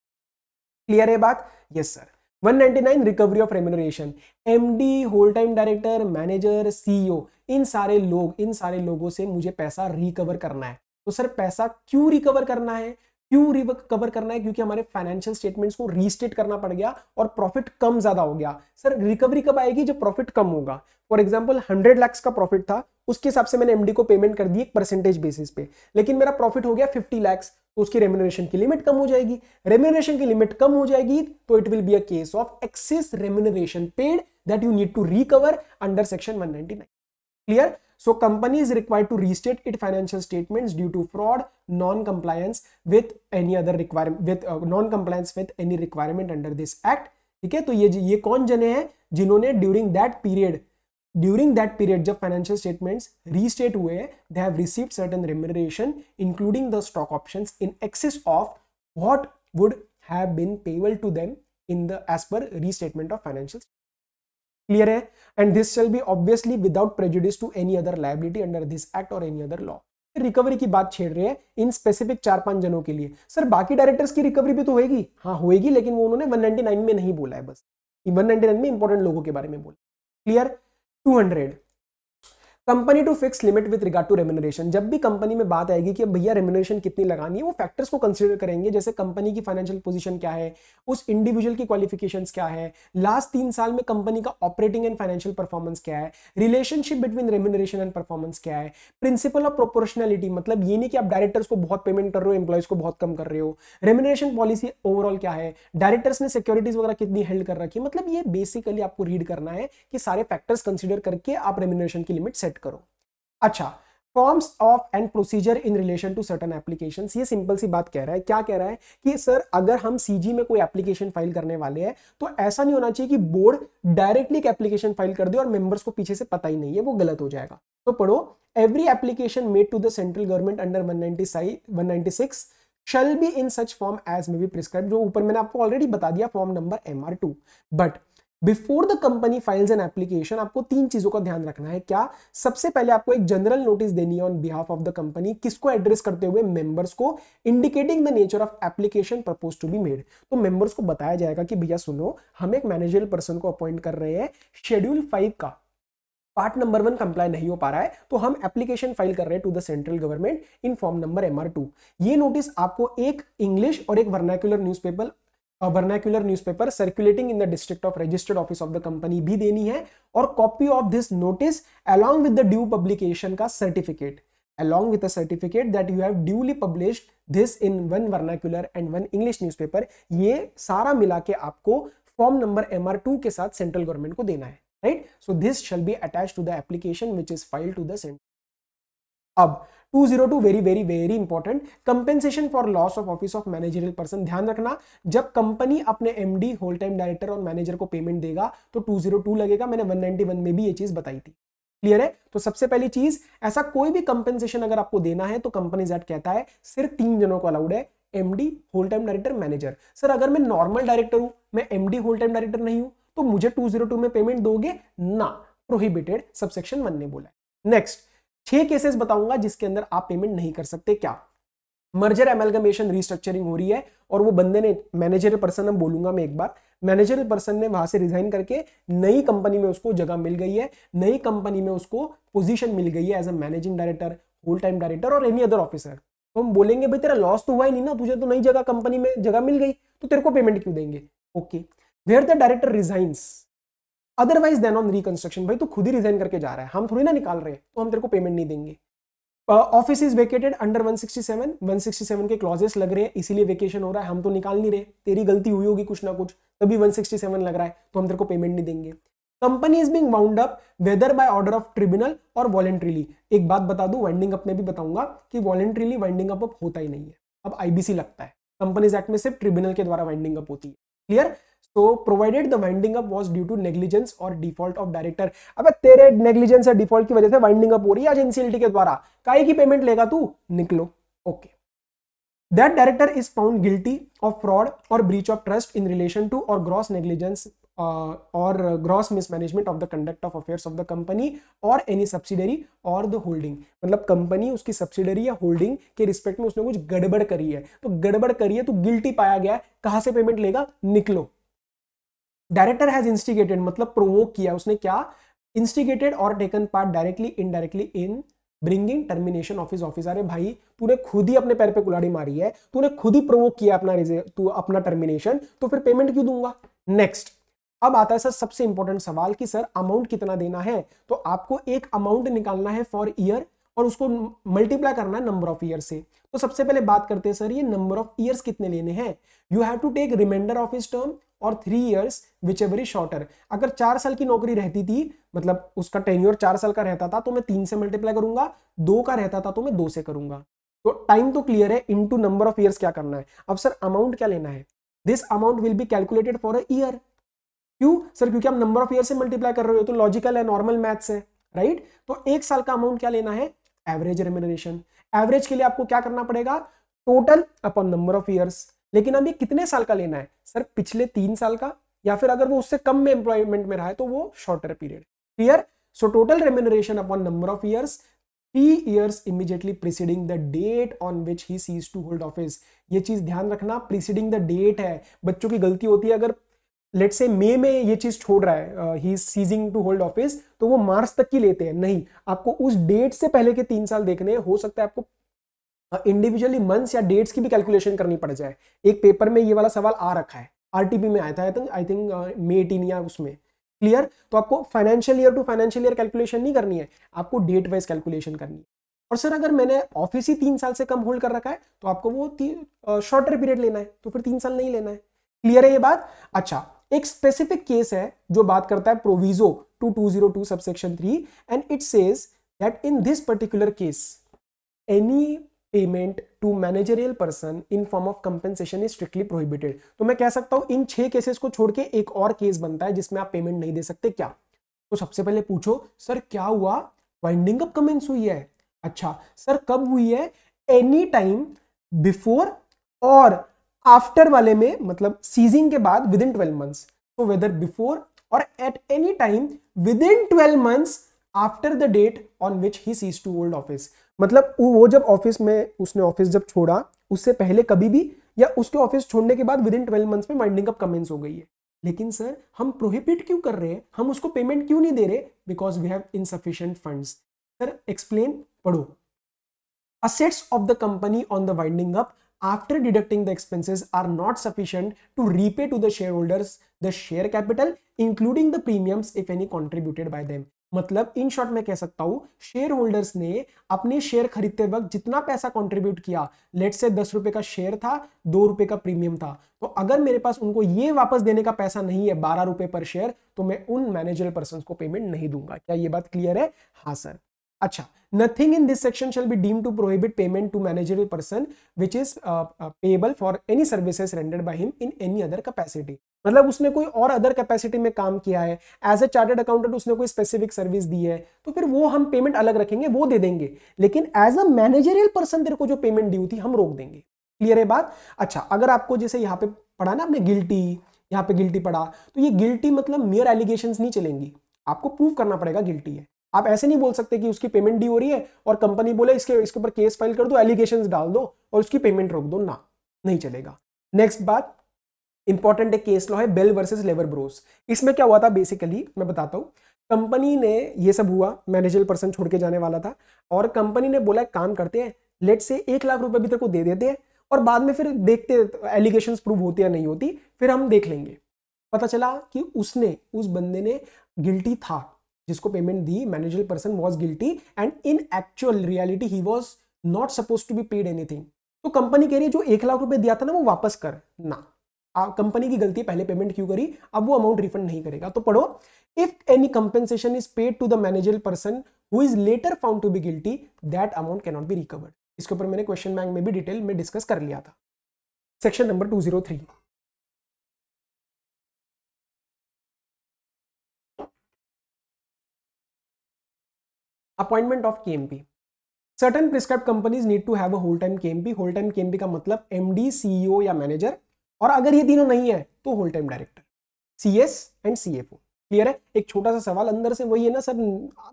क्लियर है बात yes sir 199 recovery of remuneration MD whole time director manager CEO इन सारे लोग इन सारे लोगों से मुझे पैसा रिकवर करना है तो सर पैसा क्यों रिकवर करना है क्यों कवर करना है क्योंकि हमारे फाइनेंशियल स्टेटमेंट्स को रीस्टेट करना पड़ गया और प्रॉफिट कम ज्यादा हो गया सर रिकवरी कब आएगी जब प्रॉफिट कम होगा फॉर एग्जाम्पल हंड्रेड लैक्स का प्रॉफिट था उसके हिसाब से मैंने एमडी को पेमेंट कर दी एक परसेंटेज बेसिस पे लेकिन मेरा प्रॉफिट हो गया फिफ्टी लैक्स तो उसकी रेमुनरेशन की लिमिट कम हो जाएगी रेमुनरेशन की लिमिट कम हो जाएगी तो it will be a case of excess remuneration paid that you need to recover under section nine clear so company is required to restate it financial statements due to fraud non compliance with any other requirement with non compliance with any requirement under this act ठीक है तो ये ये कौन जने हैं जिन्होंने during that period during that period जब फाइनेंशियल स्टेटमेंट्स रीस्टेट हुए they have received certain remuneration including the stock option in excess of what would have been payable to them in the as per restatement of financial clear है and this shall be obviously without prejudice to any other liability under this act और any other law recovery की बात छेड़ रहे हैं in specific चार पांच जनों के लिए सर बाकी डायरेक्टर्स की रिकवरी भी तो होगी हाँ होगी लेकिन वो उन्होंने 199 में नहीं बोला है बस 199 में इंपॉर्टेंट लोगों के बारे में बोला clear 200 company to fix limit with regard to remuneration जब भी कंपनी में बात आएगी कि भैया रेमुनरेशन कितनी लगानी है वो फैक्टर्स को कंसिडर करेंगे जैसे कंपनी की फाइनेंशियल पोजिशन क्या है उस इंडिविजुअल की क्वालिफिकेशन क्या है लास्ट तीन साल में कंपनी का ऑपरेटिंग एंड फाइनेंशियल परफॉर्मेंस क्या है relationship between remuneration and performance क्या है प्रिंसिपल ऑफ प्रोपोर्शनलिटी मतलब ये नहीं कि आप डायरेक्टर्स को बहुत पेमेंट कर रहे हो एम्प्लॉयज को बहुत कम कर रहे हो रेमुनरेशन पॉलिसी ओवरऑल क्या है डायरेक्टर्स ने सिक्योरिटीज वगैरह कितनी हेल्ड कर रखी है मतलब ये बेसिकली आपको रीड करना है कि सारे फैक्टर्स कंसिडर करके आप रेमुनरेशन की लिमिट सेट सेट करो अच्छा forms of and procedure in relation to certain application ये सिंपल सी बात कह रहा है क्या कह रहा है कि सर अगर हम सीजी में कोई एप्लीकेशन फाइल करने वाले हैं तो ऐसा नहीं होना चाहिए कि बोर्ड डायरेक्टली एक एप्लीकेशन फाइल कर दे और मेंबर्स को पीछे से पता ही नहीं है वो गलत हो जाएगा तो पढ़ो every application made to the central government under one ninety six shall be in such form as may be prescribe जो ऊपर मैंने आपको ऑलरेडी बता दिया form number M R two but before the company files an application आपको तीन चीजों का ध्यान रखना है क्या सबसे पहले आपको एक जनरल नोटिस देनी है on behalf of the company किसको एड्रेस करते हुए मेंबर्स को indicating the nature of application propose to be made तो मेंबर्स को बताया जाएगा कि भैया सुनो हम एक मैनेजरियल पर्सन को अपॉइंट कर रहे हैं शेड्यूल फाइव का पार्ट नंबर वन कंप्लाई नहीं हो पा रहा है तो हम एप्लीकेशन फाइल कर रहे हैं to the central government in form number M ये नोटिस आपको एक इंग्लिश और एक vernacular newspaper newspaper circulating in the district of registered office of the company भी देनी है और copy of this notice along with the due publication का certificate along with a certificate that you have duly published this in one vernacular and one English newspaper ये सारा मिला के आपको form number M R two के साथ central government को देना है right so this shall be attach to the application which is file to the central अब 202 very very very important compensation for loss of office of managerial person ध्यान रखना जब company अपने एमडी होल टाइम डायरेक्टर और manager को payment देगा तो 202 लगेगा मैंने 191 में भी ये चीज बताई थी क्लियर है तो सबसे पहली चीज ऐसा कोई भी कंपेंसेशन अगर आपको देना है तो कंपनी एक्ट कहता है सिर्फ तीन जनों को अलाउड है MD whole time director manager sir अगर मैं नॉर्मल डायरेक्टर हूं मैं एमडी होल टाइम डायरेक्टर नहीं हूं तो मुझे 202 में पेमेंट दोगे ना प्रोहिबिटेड सबसेक्शन वन ने बोला नेक्स्ट छह केसेस बताऊंगा जिसके अंदर आप पेमेंट नहीं कर सकते क्या मर्जर एमलगमेशन रिस्ट्रक्चरिंग हो रही है और वो बंदे ने मैनेजर पर्सन हम बोलूंगा मैं एक बार मैनेजर पर्सन ने वहां से रिजाइन करके नई कंपनी में उसको जगह मिल गई है नई कंपनी में उसको पोजीशन मिल गई है as a managing director whole time director और एनी अदर ऑफिसर तो हम बोलेंगे भाई तेरा लॉस तो हुआ ही नहीं ना तुझे तो नई जगह कंपनी में जगह मिल गई तो तेरे को पेमेंट क्यों देंगे okay where the director resigns otherwise then on reconstruction भाई तू खुद ही रिजाइन करके जा रहा है हम थोड़ी ना निकाल रहे हैं तो हम तेरे को पेमेंट नहीं देंगे ऑफिस इज वेकेटेड अंडर 167 167 के क्लॉजेस लग रहे हैं इसीलिए वेकेशन हो रहा है हम तो निकाल नहीं रहे तेरी गलती हुई होगी कुछ ना कुछ तभी 167 लग रहा है तो हम तेरे को पेमेंट नहीं देंगे company is being wound up whether by order of tribunal और वॉलेंट्रीली एक बात बता दू वाइंडिंग अप में भी बताऊंगा कि वॉलेंट्रीली वाइंडिंग अप होता ही नहीं है अब आईबीसी लगता है कंपनीज एक्ट में सिर्फ ट्रिब्यूनल के द्वारा वाइंडिंग अप होती है clear so provided the winding up was due to negligence और डिफॉल्ट ऑफ डायरेक्टर अबे तेरे नेग्लिजेंस या डिफॉल्ट की वजह से वाइंडिंग अप हो रही है आज के द्वारा काहे की पेमेंट लेगा तू निकलो okay that director is found guilty of fraud और breach of trust in relation to और ग्रॉस नेग्लिजेंस और gross mismanagement of the conduct of affairs of the company और एनी सब्सिडरी और द होल्डिंग मतलब company उसकी subsidiary या holding के respect में उसने कुछ गड़बड़ करी है तो गड़बड़ करी है तो गिल्टी पाया गया है कहां से पेमेंट लेगा निकलो डायरेक्टर हैज इंस्टिगेटेड मतलब प्रोवोक किया उसने क्या इंस्टिगेटेड और taken part directly indirectly in bringing termination office office अरे भाई तूने खुद ही अपने पैर पे कुलाड़ी मारी है तूने खुद ही प्रोवोक किया अपना तू अपना टर्मिनेशन तो फिर पेमेंट क्यों दूंगा नेक्स्ट अब आता है सर सबसे इंपॉर्टेंट सवाल कि सर अमाउंट कितना देना है तो आपको एक अमाउंट निकालना है फॉर ईयर और उसको मल्टीप्लाई करना है नंबर ऑफ ईयर से तो सबसे पहले बात करते हैं सर ये नंबर ऑफ ईयर्स कितने लेने हैं you have to take reminder of his term और three years whichever is shorter अगर चार साल की नौकरी रहती थी मतलब उसका टेन्योर चार साल का रहता था तो मैं तीन से मल्टीप्लाई करूंगा दो का रहता था तो मैं दो से करूंगा तो टाइम तो क्लियर है टू नंबर ऑफ ईयर्स क्या करना है अब सर अमाउंट क्या लेना है this amount will be calculated for a year क्यों सर क्योंकि आप नंबर ऑफ ईयर से मल्टीप्लाई कर रहे हो तो लॉजिकल है नॉर्मल मैथ्स है राइट right? तो एक साल का अमाउंट क्या लेना है एवरेज रेम्यूनरेशन एवरेज के लिए आपको क्या करना पड़ेगा total upon number of years लेकिन अब ये कितने साल का लेना है सर पिछले तीन साल का या फिर अगर वो उससे कम में एम्प्लॉयमेंट में रहा है तो वो shorter period clear so total remuneration upon number of years three years immediately preceding the date on which he cease to hold office ये चीज ध्यान रखना प्रिसीडिंग द डेट है बच्चों की गलती होती है अगर लेट से मे में ये चीज़ छोड़ रहा है he ceasing to hold office तो वो मार्च तक की लेते हैं नहीं आपको उस डेट से पहले के तीन साल देखने हो सकता है आपको इंडिविजुअली uh, मंथ्स या डेट्स की भी कैलकुलेशन करनी पड़ जाए एक पेपर में ये वाला सवाल आ रखा है आरटीपी में आया था आई थिंक मे एटीन या उसमें क्लियर तो आपको financial year to financial year calculation नहीं करनी है आपको डेट वाइज कैलकुलेशन करनी है और सर अगर मैंने ऑफिस ही तीन साल से कम होल्ड कर रखा है तो आपको वो शॉर्टर पीरियड uh, लेना है तो फिर तीन साल नहीं लेना है क्लियर है ये बात अच्छा एक स्पेसिफिक केस है जो बात करता है proviso to two zero two subsection three and it says that in this particular case any payment to managerial person in form of compensation is strictly prohibited तो मैं कह सकता हूं इन छह केसेस को छोड़ के एक और केस बनता है जिसमें आप पेमेंट नहीं दे सकते क्या तो सबसे पहले पूछो सर क्या हुआ वाइंडिंग अप कमेंस हुई है अच्छा सर कब हुई है एनी टाइम बिफोर और आफ्टर वाले में मतलब सीजिंग के बाद विद इन ट्वेल्व मंथ्स तो वेदर बिफोर और at any time within twelve months after the date on which he cease to hold office मतलब वो जब ऑफिस में उसने ऑफिस जब छोड़ा उससे पहले कभी भी या उसके ऑफिस छोड़ने के बाद विद इन ट्वेल्व मंथ्स में वाइंडिंग अप कमेंस हो गई है लेकिन सर हम प्रोहिबिट क्यों कर रहे हैं हम उसको पेमेंट क्यों नहीं दे रहे because we have insufficient funds sir explain पढ़ो assets of the company on the winding up after deducting the expenses are not sufficient to repay to the shareholders the share capital including the premiums if any contributed by them मतलब in short मैं कह सकता हूं share holders ने अपने share खरीदते वक्त जितना पैसा कंट्रीब्यूट किया लेट से दस रुपए का शेयर था दो रुपए का प्रीमियम था तो अगर मेरे पास उनको ये वापस देने का पैसा नहीं है बारह रुपए पर शेयर तो मैं उन मैनेजर पर्सन को पेमेंट नहीं दूंगा क्या ये बात क्लियर है हाँ सर अच्छा nothing in this section shall be deem to prohibit payment to managerial person which is payable for any for any by him in any other capacity मतलब उसने कोई और अदर कैपेसिटी में काम किया है एज ए चार्टेड अकाउंटेंट उसने कोई स्पेसिफिक सर्विस दी है तो फिर वो हम पेमेंट अलग रखेंगे वो दे देंगे लेकिन एज अ मैनेजरियल पर्सन तेरे को जो पेमेंट हुई थी हम रोक देंगे क्लियर है बात अच्छा अगर आपको जैसे यहाँ पे पढ़ा ना आपने गिल्टी यहाँ पे गिल्टी पढ़ा तो ये गिल्टी मतलब मेयर एलिगेशन नहीं चलेंगी आपको प्रूव करना पड़ेगा गिल्टी है आप ऐसे नहीं बोल सकते कि उसकी पेमेंट डी हो रही है और कंपनी बोले इसके इसके ऊपर केस फाइल कर दो एलिगेशन डाल दो और उसकी पेमेंट रोक दो ना नहीं चलेगा नेक्स्ट बात इंपॉर्टेंट एक केस लॉ है बेल वर्सेस लेबर ब्रोस इसमें क्या हुआ था बेसिकली मैं बताता हूँ कंपनी ने ये सब हुआ मैनेजर पर्सन छोड़ के जाने वाला था और कंपनी ने बोला काम करते हैं लेट से एक लाख रुपए भी तेरे को दे देते हैं और बाद में फिर देखते एलिगेशन प्रूव होती या नहीं होती फिर हम देख लेंगे पता चला कि उसने उस बंदे ने गिल्टी था जिसको पेमेंट दी manager person was guilty and in actual reality he was not suppose to be paid anything तो कंपनी कह रही है जो एक लाख रुपए दिया था ना वो वापस कर ना कंपनी की गलती पहले पेमेंट क्यों करी अब वो अमाउंट रिफंड नहीं करेगा तो पढ़ो if any compensation is paid to the manager person who is later found to be guilty that amount cannot be recovered इसके ऊपर मैंने क्वेश्चन बैंक में भी डिटेल में डिस्कस कर लिया था section number two zero three appointment of K certain prescribe companies need to have a whole time K whole time K का मतलब एम डी e या मैनेजर और अगर ये तीनों नहीं है तो whole time director C and C F O clear है एक छोटा सा सवाल अंदर से वही है ना सर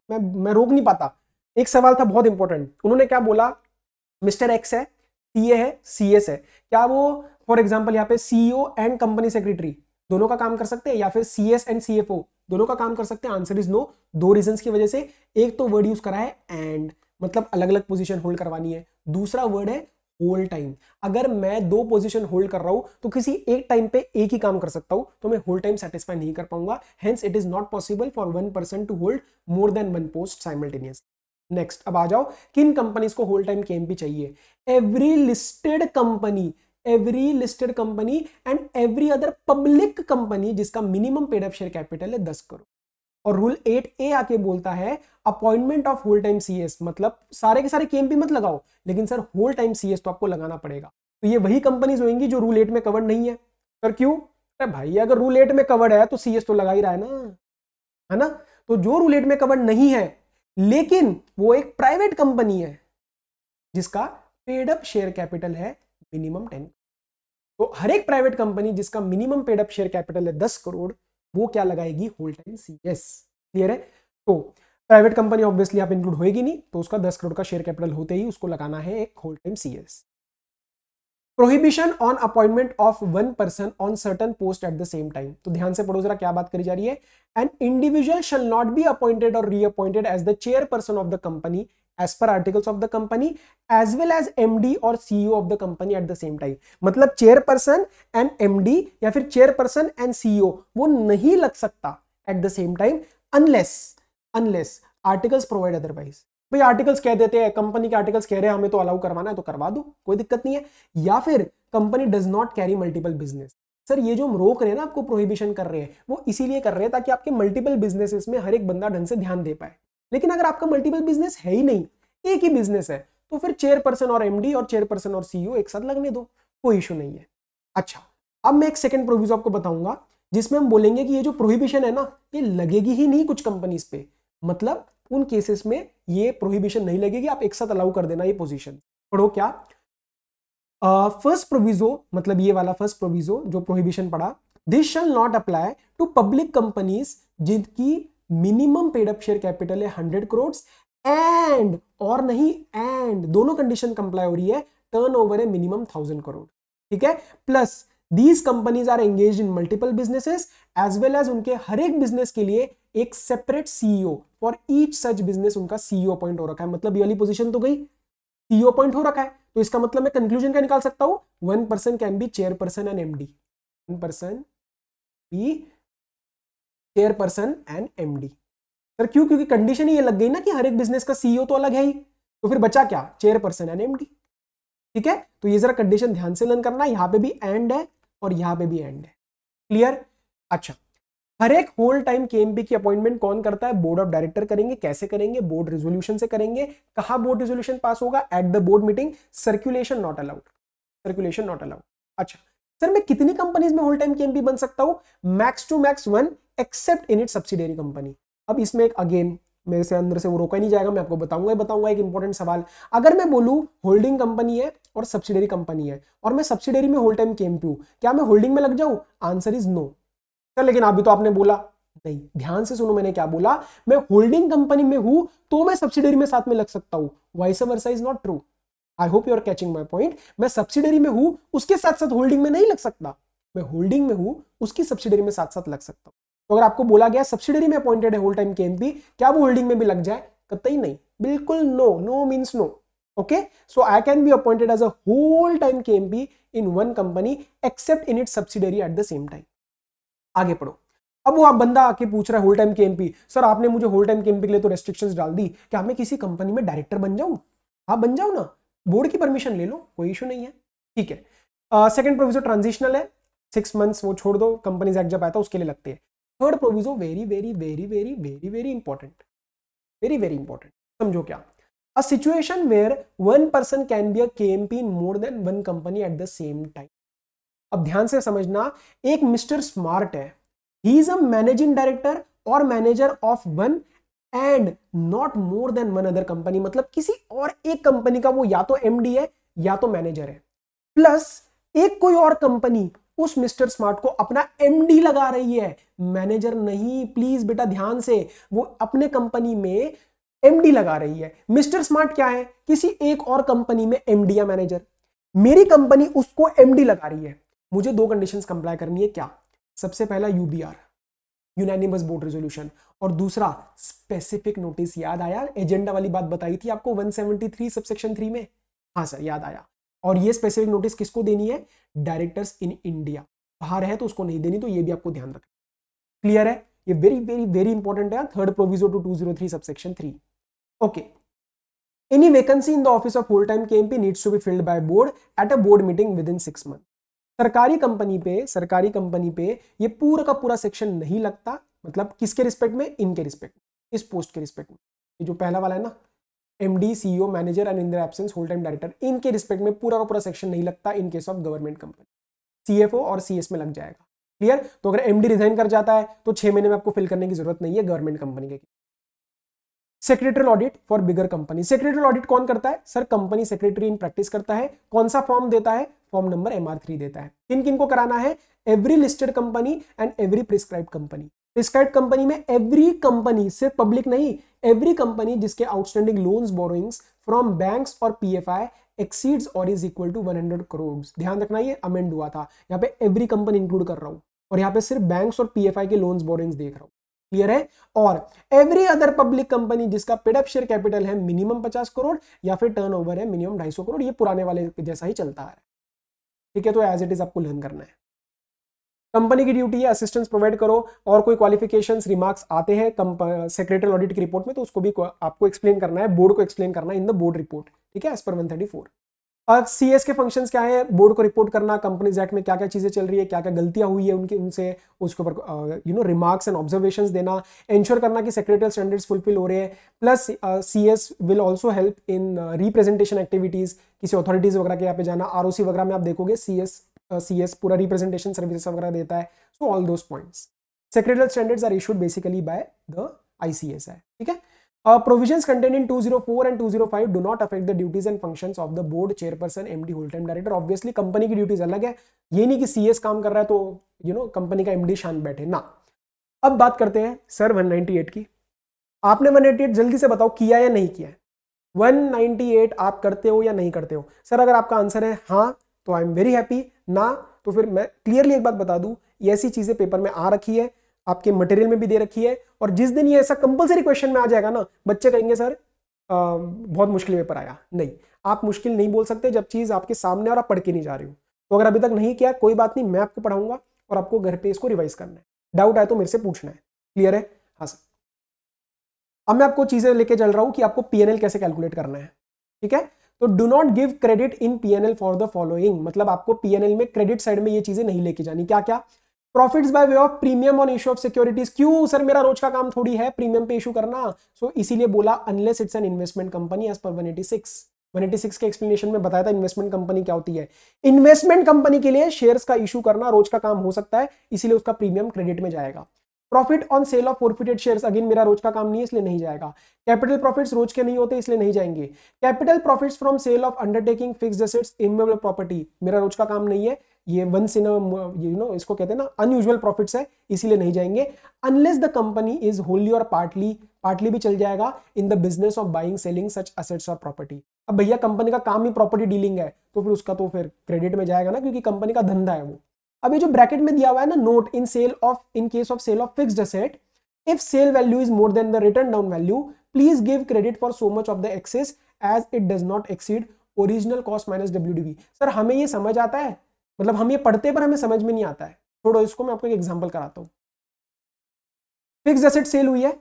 मैं मैं रोक नहीं पाता एक सवाल था बहुत इंपॉर्टेंट उन्होंने क्या बोला मिस्टर एक्स है सी है सी है क्या वो फॉर एग्जाम्पल यहाँ पे सीईओ एंड कंपनी सेक्रेटरी दोनों का काम कर सकते हैं या फिर C S and C F O दोनों का काम कर सकते हैं आंसर इज नो दो रीजन की वजह से एक तो वर्ड यूज करा है एंड मतलब अलग अलग पोजिशन होल्ड करवानी है दूसरा वर्ड है होल्ड टाइम अगर मैं दो पोजिशन होल्ड कर रहा हूं तो किसी एक टाइम पे एक ही काम कर सकता हूं तो मैं होल्ड टाइम सेटिस्फाई नहीं कर पाऊंगा hence it is not possible for one person to hold more than one post simultaneous next अब आ जाओ किन कंपनीज को होल्ड टाइम केम चाहिए every listed company every listed company and every other public company जिसका minimum paid up share capital है दस करोड़ और रूल एट ए आके बोलता है appointment of whole time C मतलब सारे के सारे केएमपी मत लगाओ लेकिन सर होल टाइम सी तो आपको लगाना पड़ेगा तो ये वही कंपनीज होंगी जो रूल एट में कवर नहीं है सर क्यों अरे भाई अगर रूल एट में कवर है तो सी तो लगा ही रहा है ना है ना तो जो रूल एट में कवर नहीं है लेकिन वो एक प्राइवेट कंपनी है जिसका पेड अप शेयर कैपिटल है मिनिमम टेन तो हर एक प्राइवेट कंपनी जिसका minimum paid up share capital है दस करोड़ वो क्या लगाएगी whole time C S clear है तो प्राइवेट कंपनी ऑब्वियसली आप इंक्लूड होएगी नहीं तो उसका दस करोड़ का शेयर कैपिटल होते ही उसको लगाना है एक whole time C S prohibition on appointment of one person on certain post at the same time तो ध्यान से पढ़ो जरा क्या बात करी जा रही है an individual shall not be appointed और reappointed as the chairperson of the company as per articles of the company as well as M और CEO of the company at the same time मतलब chairperson and M या फिर chairperson and CEO वो नहीं लग सकता at the same time unless unless articles provide otherwise भाई articles कह देते हैं कंपनी के आर्टिकल्स कह रहे हैं हमें तो अलाउ करवाना है तो करवा दो कोई दिक्कत नहीं है या फिर company does not carry multiple business sir ये जो हम रोक रहे हैं ना आपको प्रोहिबिशन कर रहे हैं वो इसीलिए कर रहे हैं ताकि आपके मल्टीपल बिजनेसेस में हर एक बंदा ढंग से ध्यान दे पाए लेकिन अगर आपका मल्टीपल बिजनेस है ही नहीं एक ही बिजनेस है तो फिर चेयरपर्सन और एमडी और चेयरपर्सन और सीईओ e एक साथ लगने दो कोई इशू नहीं है अच्छा अब मैं एक सेकंड प्रोव्यूज आपको बताऊंगा जिसमें हम बोलेंगे कि ये जो प्रोहिबिशन है ना ये लगेगी ही नहीं कुछ कंपनीज पे मतलब उन केसेस में ये प्रोहिबिशन नहीं लगेगी आप एक साथ अलाउ कर देना ये पोजिशन पढ़ो क्या फर्स्ट uh, प्रोविजो मतलब ये वाला फर्स्ट प्रोविजो जो प्रोहिबिशन पड़ा this shall not apply to public companies जिनकी minimum paid up share capital है हंड्रेड करोड़ एंड और नहीं एंड दोनों कंडीशन कंप्लाई हो रही है टर्न ओवर है मिनिमम थाउजेंड करोड़ ठीक है plus these companies are engage in multiple businesses as well as उनके हर एक बिजनेस के लिए एक separate CEO for each such business उनका सीईओ अपॉइंट e हो रखा है मतलब ये वाली पोजीशन तो गई सीईओ अपॉइंट e हो रखा है तो इसका मतलब मैं कंक्लूजन क्या निकाल सकता हूं one person can be chairperson person and MD one person be chairperson and MD sir क्यों क्योंकि कंडीशन ही ये लग गई ना कि हर एक बिजनेस का सीईओ e तो अलग है ही तो फिर बचा क्या चेयरपर्सन एंड एमडी ठीक है तो ये जरा कंडीशन ध्यान से लर्न करना यहाँ पे भी एंड है और यहाँ पे भी एंड है क्लियर अच्छा हर एक होल टाइम केएमपी की अपॉइंटमेंट कौन करता है बोर्ड ऑफ डायरेक्टर करेंगे कैसे करेंगे बोर्ड रेजोल्यूशन से करेंगे कहा बोर्ड रेजोल्यूशन पास होगा at the board meeting circulation not allowed circulation not allowed अच्छा सर मैं कितनी कंपनीज में होल टाइम केएमपी बन सकता हूं max to max one except in it subsidiary company अब इसमें एक अगेन मेरे से अंदर से वो रोका नहीं जाएगा मैं आपको बताऊंगा बताऊंगा एक इंपॉर्टेंट सवाल अगर मैं बोलूँ होल्डिंग कंपनी है और सब्सिडरी कंपनी है और मैं सब्सिडरी में होल टाइम केम पी क्या मैं होल्डिंग में लग जाऊं आंसर इज नो सर लेकिन अभी तो आपने बोला नहीं ध्यान से सुनो मैंने क्या बोला मैं होल्डिंग कंपनी में हूं तो मैं सब्सिडरी में साथ में लग सकता हूं vice versa is not true I hope you are catching my point मैं सब्सिडरी में हूं उसके साथ साथ होल्डिंग में नहीं लग सकता मैं होल्डिंग में हूं उसकी सब्सिडरी में साथ साथ लग सकता हूं तो अगर आपको बोला गया सब्सिडरी में अपॉइंटेड है होल टाइम के एमपी क्या वो होल्डिंग में भी लग जाए कतई नहीं बिल्कुल no no means no so I can be appointed as a whole time K MP in one company except in it subsidiary at the same time आगे पढ़ो अब वो आप बंदा आके पूछ रहा है whole time K MP sir आपने मुझे होल टाइम के एमपी के लिए तो रेस्ट्रिक्शन डाल दी क्या मैं किसी कंपनी में डायरेक्टर बन जाऊं आप हाँ, बन जाओ ना बोर्ड की परमिशन ले लो कोई इशू नहीं है ठीक है सेकंड प्रोविजन ट्रांजिशनल है सिक्स मंथ्स वो छोड़ दो कंपनीज एक्ट जब आया था उसके लिए लगते हैं third proviso very very very very very very important very very important समझो क्या a a situation where one person can be a P in more than one company at the same time अब ध्यान से समझना एक Mr Smart है he is a managing director और manager of one and not more than one other company मतलब किसी और एक कंपनी का वो या तो एमडी है या तो मैनेजर है प्लस एक कोई और कंपनी उस मिस्टर स्मार्ट को अपना एमडी लगा रही है मैनेजर नहीं प्लीज बेटा ध्यान से वो अपने कंपनी में एमडी लगा रही है मिस्टर स्मार्ट क्या है किसी एक और कंपनी में एमडी या मैनेजर मेरी कंपनी उसको एमडी लगा रही है मुझे दो कंडीशंस कंप्लाई करनी है क्या सबसे पहला यूबीआर यूनानिमस बोर्ड रेजोल्यूशन और दूसरा स्पेसिफिक नोटिस याद आया एजेंडा वाली बात बताई थी आपको 173 सबसेक्शन 3 में हाँ सर याद आया और ये स्पेसिफिक नोटिस किसको देनी है डायरेक्टर्स इन इंडिया बाहर है तो उसको नहीं देनी तो ये भी आपको ध्यान रखना क्लियर है ये वेरी वेरी वेरी इंपॉर्टेंट है third proviso to two zero three subsection three okay any vacancy in the office of full time K MP needs to be filled by board at a board meeting within six month सरकारी company पे सरकारी company पे ये पूरा का पूरा section नहीं लगता मतलब किसके रिस्पेक्ट में इनके रिस्पेक्ट में इस पोस्ट के रिस्पेक्ट में ये जो पहला वाला है ना MD CEO manager and in their absence whole time director इनके रिस्पेक्ट में पूरा का पूरा सेक्शन नहीं लगता in case of government company CFO और सीएस में लग जाएगा क्लियर तो अगर एमडी रिजाइन कर जाता है तो छह महीने में आपको फिल करने की जरूरत नहीं है गवर्नमेंट कंपनी के secretary audit for bigger company secretary audit कौन करता है sir company secretary in practice करता है कौन सा फॉर्म देता है फॉर्म नंबर एम देता है किन किन को कराना है every listed company and every prescribe company prescribe company में एवरी कंपनी सिर्फ पब्लिक नहीं एवरी कंपनी जिसके outstanding loans borrowings from banks और पीएफआई एक्सीड्स और इज इक्वल टू 100 करोड़ ध्यान रखना ये अमेंड हुआ था यहाँ पे एवरी कंपनी इंक्लूड कर रहा हूँ और यहाँ पे सिर्फ बैंक्स और पीएफआई के लोन्स बोरोइंग्स देख रहा हूँ क्लियर है और एवरी अदर पब्लिक कंपनी जिसका पेडअप शेयर कैपिटल है मिनिमम पचास करोड़ या फिर ओवर है मिनिमम ढाई करोड़ ये पुराने वाले जैसा ही चलता है ठीक है तो एज इट इज आपको लर्न करना है कंपनी की ड्यूटी है असिस्टेंस प्रोवाइड करो और कोई क्वालिफिकेशन रिमार्क्स आते हैं सेक्रेटरी ऑडिट की रिपोर्ट में तो उसको भी आपको एक्सप्लेन करना है बोर्ड को एक्सप्लेन करना है इन द बोर्ड रिपोर्ट ठीक है as per one thirty four C S के फंक्शंस क्या है बोर्ड को रिपोर्ट करना कंपनीज एक्ट में क्या क्या चीज़ें चल रही है क्या क्या गलतियां हुई है उनकी उनसे उसके ऊपर you know remarks and observation देना इंश्योर करना कि सेक्रेटरी स्टैंडर्ड्स फुलफिल हो रहे हैं plus C S will also help in representation activities किसी अथॉरिटीज़ वगैरह के यहाँ पे जाना आर वगैरह में आप देखोगे C S C uh, S पूरा रिप्रेजेंटेशन सर्विसेज वगैरह देता है so all those points secretarial standards are issued basically by the I C S I ठीक है provision contain in 204 and two zero five do not affect the duties and function of the board chairperson M D whole time director obviously company की duties अलग है ये नहीं कि C S काम कर रहा है तो यू नो कंपनी का एम डी शांत बैठे ना अब बात करते हैं सर वन नाइनटी एट की आपने वन एट जल्दी से बताओ किया या नहीं किया वन नाइनटी एट आप करते हो या नहीं करते हो सर अगर आपका आंसर है हाँ तो आई एम वेरी हैप्पी ना तो फिर मैं क्लियरली एक बात बता दूं ये ऐसी चीज़ें पेपर में आ रखी है आपके मटेरियल में भी दे रखी है और जिस दिन ये ऐसा कंपलसरी क्वेश्चन में आ जाएगा ना बच्चे कहेंगे सर आ, बहुत मुश्किल पेपर आया नहीं आप मुश्किल नहीं बोल सकते जब चीज़ आपके सामने और आप पढ़ के नहीं जा रही हो तो अगर अभी तक नहीं किया कोई बात नहीं मैं आपको पढ़ाऊंगा और आपको घर पे इसको रिवाइज करना है डाउट आए तो मेरे से पूछना है क्लियर है हाँ सर अब मैं आपको चीज़ें लेके चल रहा हूं कि आपको पीएनएल कैसे कैलकुलेट करना है ठीक है तो do not give credit in P N L for the following मतलब आपको पीएनएल में क्रेडिट साइड में ये चीजें नहीं लेके जानी क्या क्या profit by way of premium on issue of securities क्यों सर मेरा रोज का काम थोड़ी है प्रीमियम पे इशू करना सो so, इसीलिए बोला unless it's an investment company as per eighty six के एक्सप्लेनेशन में बताया था इन्वेस्टमेंट कंपनी क्या होती है इन्वेस्टमेंट कंपनी के लिए शेयर्स का इशू करना रोज का काम हो सकता है इसीलिए उसका प्रीमियम क्रेडिट में जाएगा profit on sale of forfeited shares again मेरा रोज का काम नहीं है इसलिए नहीं जाएगा कैपिटल प्रॉफिट्स रोज के नहीं होते इसलिए नहीं जाएंगे capital profits from sale of undertaking fix assets immovable property मेरा रोज का काम नहीं है ये वन इन यू नो इसको कहते हैं ना अनयूजल प्रॉफिट्स है इसीलिए नहीं जाएंगे unless the company is wholly और पार्टली पार्टली भी चल जाएगा in the business of buying selling such assets और प्रॉपर्टी अब भैया कंपनी का काम ही प्रॉपर्टी डीलिंग है तो फिर उसका तो फिर क्रेडिट में जाएगा ना क्योंकि कंपनी का धंधा है वो अब ये जो ब्रैकेट में दिया हुआ है ना note in sale of in case of sale of fixed asset if sale value is more than the written down value please give credit for so much of the excess as it does not exceed original cost minus W sir हमें ये समझ आता है मतलब हम ये पढ़ते पर हमें समझ में नहीं आता है छोड़ो इसको मैं आपको एक एग्जाम्पल कराता हूँ फिक्स असेट सेल हुई है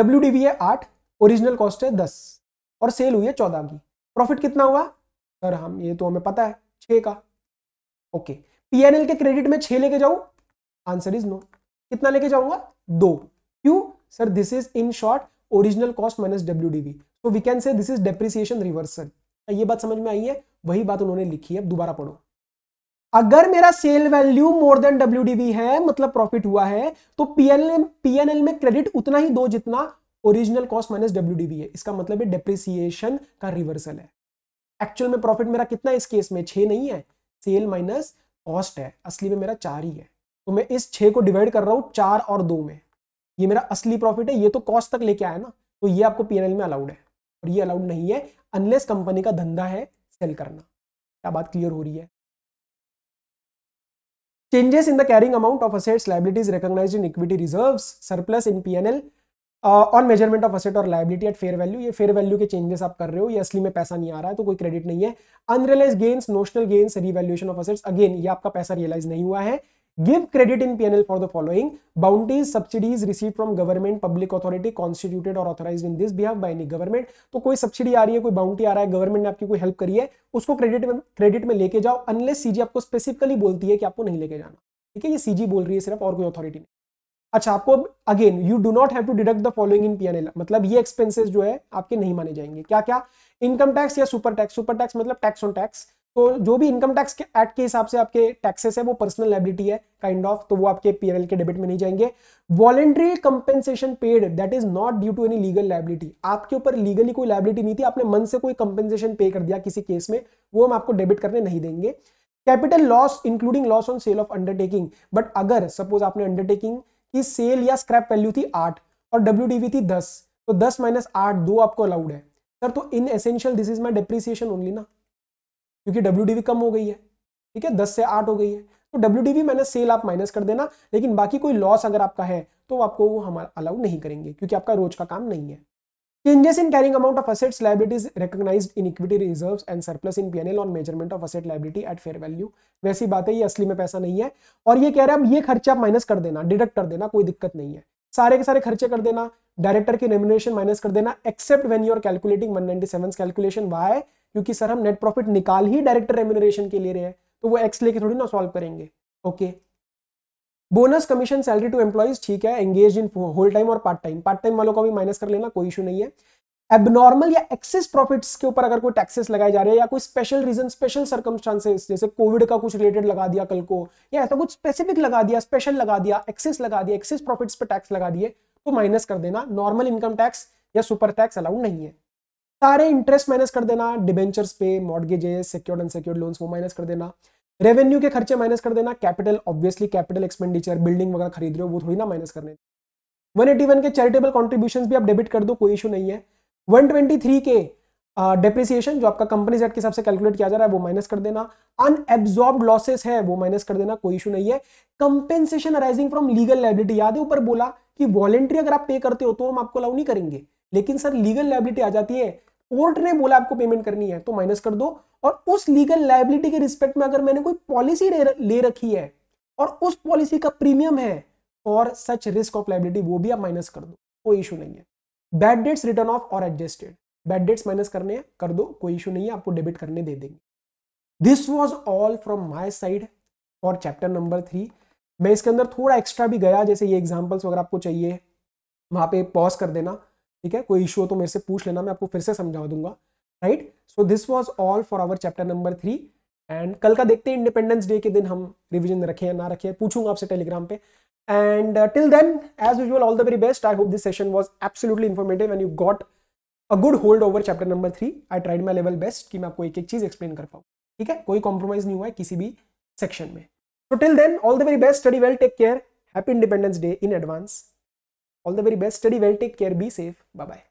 डब्ल्यू है आठ ओरिजिनल कॉस्ट है दस और सेल हुई है चौदह की प्रॉफिट कितना हुआ सर हम ये तो हमें पता है छः का ओके okay. पीएनएल के क्रेडिट में छह लेके जाऊं आंसर इज नो कितना लेके जाऊंगा दो क्यों sir this is in short original cost minus W D तो we can say this is depreciation reversal ये बात समझ में आई है वही बात उन्होंने लिखी है दोबारा पढ़ो अगर मेरा sale value more than W है मतलब प्रॉफिट हुआ है तो पीएनएल पीएनएल में क्रेडिट उतना ही दो जितना ओरिजिनल कॉस्ट माइनस डब्ल्यू है इसका मतलब है डेप्रिसिएशन का रिवर्सल है एक्चुअल में प्रॉफिट मेरा कितना इस केस में छह नहीं है सेल माइनस कॉस्ट है असली में मेरा चार ही है तो मैं इस छः को डिवाइड कर रहा हूँ चार और दो में ये मेरा असली प्रॉफिट है ये तो कॉस्ट तक लेके आया ना तो ये आपको पी में अलाउड है और ये अलाउड नहीं है अनलेस कंपनी का धंधा है सेल करना क्या बात क्लियर हो रही है changes in the carrying amount of assets liabilities recognized in equity reserves surplus in pnl on measurement of asset और लाइबिलिटी एट फेयर वैल्यू ये फेयर वैल्यू के चेंजेस आप कर रहे हो ये असली में पैसा नहीं आ रहा है तो कोई क्रेडिट नहीं है unrealised gains notional gains revaluation of assets again ये आपका पैसा रियलाइज नहीं हुआ है give credit in PNL for the following boundaries subsidies receive from government public authority constituted और authorise in this behalf by any government तो कोई subsidy आ रही है कोई बाउंड्री आ रहा है गवर्नमेंट ने आपकी कोई हेल्प करी है उसको क्रेडिट में क्रेडिट में लेके जाओ अनलेस सीजी आपको स्पेसिफिकली बोलती है कि आपको नहीं लेके जाना ठीक है ये सीजी बोल रही है सिर्फ और कोई अथॉरिटी नहीं अच्छा आपको again you do not have to deduct the following in PNL मतलब ये एक्सपेंसेस जो है आपके नहीं माने जाएंगे क्या क्या इनकम टैक्स या सुपर टैक्स सुपर टैक्स मतलब टैक्स ऑन टैक्स तो जो भी इनकम टैक्स के एक्ट के हिसाब से आपके टैक्सेस है वो पर्सनल लाइबिलिटी है काइंड kind ऑफ of, तो वो आपके पीएनएल के डेबिट में नहीं जाएंगे voluntary compensation paid that is not due to any legal liability आपके ऊपर लीगली कोई लाइबिलिटी नहीं थी आपने मन से कोई कंपेंसेशन पे कर दिया किसी केस में वो हम आपको डेबिट करने नहीं देंगे capital loss including loss on sale of undertaking but अगर सपोज आपने अंडरटेकिंग कि सेल या स्क्रैप वैल्यू थी आठ और डब्ल्यू थी दस तो दस माइनस आठ दो आपको अलाउड है सर तो in essential this is my depreciation only ना क्योंकि डब्ल्यू कम हो गई है ठीक है दस से आठ हो गई है तो डब्ल्यू डी माइनस सेल आप माइनस कर देना लेकिन बाकी कोई लॉस अगर आपका है तो आपको वो हम अलाउ नहीं करेंगे क्योंकि आपका रोज का काम नहीं है changes in carrying amount of assets liabilities recognized in equity reserves and surplus in pnl on measurement of asset liability at fair value वैसी बात है ये असली में पैसा नहीं है और ये कह रहे हैं अब ये खर्चे आप माइनस कर देना डिडक्ट कर देना कोई दिक्कत नहीं है सारे के सारे खर्चे कर देना डायरेक्टर की रेमुनेशन माइनस कर देना except when you are calculating 197 calculation why क्योंकि सर हम नेट प्रॉफिट निकाल ही डायरेक्टर रेमुनेशन के ले रहे हैं तो वो एक्स लेके थोड़ी ना सॉल्व करेंगे okay okay. Bonus commission salary to employees ठीक है एंगेज इन होल टाइम और पार्ट टाइम पार्ट टाइम वालों का भी माइनस कर लेना कोई इशू नहीं है एबनॉर्मल या एक्सेस प्रॉफिट्स के ऊपर अगर कोई टैक्सेस लगाए जा रहे हैं या कोई स्पेशल रीजन स्पेशल सर्कमस्टांसेस जैसे कोविड का कुछ रिलेटेड लगा दिया कल को या ऐसा कुछ स्पेसिफिक लगा दिया स्पेशल लगा दिया एक्सेस लगा दिया एक्सेस प्रॉफिट्स पर टैक्स लगा दिए तो माइनस कर देना नॉर्मल इनकम टैक्स या सुपर टैक्स अलाउड नहीं है सारे इंटरेस्ट माइनस कर देना डिबेंचर्स पे मॉडगेजेस सिक्योर्ड अनसिक्योर्ड लोन्स वो माइनस कर देना रेवेन्यू के खर्चे माइनस कर देना capital obviously capital expenditure building वगैरह खरीद रहे हो वो थोड़ी ना माइनस करने 181 के चैरिटेबल कॉन्ट्रीब्यूशन भी आप डेबिट कर दो कोई इशू नहीं है 123 के डेप्रिसिएशन uh, जो आपका कंपनी सेट के हिसाब से कैलकुलेट किया जा रहा है वो माइनस कर देना अनएब्जॉर्ब लॉसेस है वो माइनस कर देना कोई इशू नहीं है compensation arising from legal liability याद है ऊपर बोला कि वॉलेंट्री अगर आप पे करते हो तो हम आपको अलाउ नहीं करेंगे लेकिन सर लीगल लाइबिलिटी आ जाती है कोर्ट ने बोला आपको पेमेंट करनी है तो माइनस कर दो और उस लीगल लाइबिलिटी के रिस्पेक्ट में अगर मैंने कोई पॉलिसी ले रखी है और उस पॉलिसी का प्रीमियम है और सच रिस्क ऑफ लाइबिलिटी वो भी आप माइनस कर दो कोई इशू नहीं है बैड डेट्स रिटर्न ऑफ और एडजस्टेड बैड डेट्स माइनस करने हैं कर दो कोई इशू नहीं है आपको डेबिट करने दे देंगे this was all from my side और चैप्टर नंबर थ्री मैं इसके अंदर थोड़ा एक्स्ट्रा भी गया जैसे ये एग्जाम्पल्स वगैरह आपको चाहिए वहां पे पॉज कर देना ठीक है कोई इशू हो तो मेरे से पूछ लेना मैं आपको फिर से समझा दूंगा right so this was all for our chapter number three and कल का देखते हैं इंडिपेंडेंस डे के दिन हम रिविजन रखें या ना रखें पूछूंगा आपसे टेलीग्राम पे and till then as usual all the very best I hope this session was absolutely informative and you got a good hold over chapter number three I tried my level best कि मैं आपको एक एक चीज explain कर पाऊँ ठीक है कोई कॉम्प्रोमाइज नहीं हुआ है किसी भी सेक्शन में so till then all the very best study well take care happy independence day in advance All the very best. Study well. Take care. Be safe. Bye bye.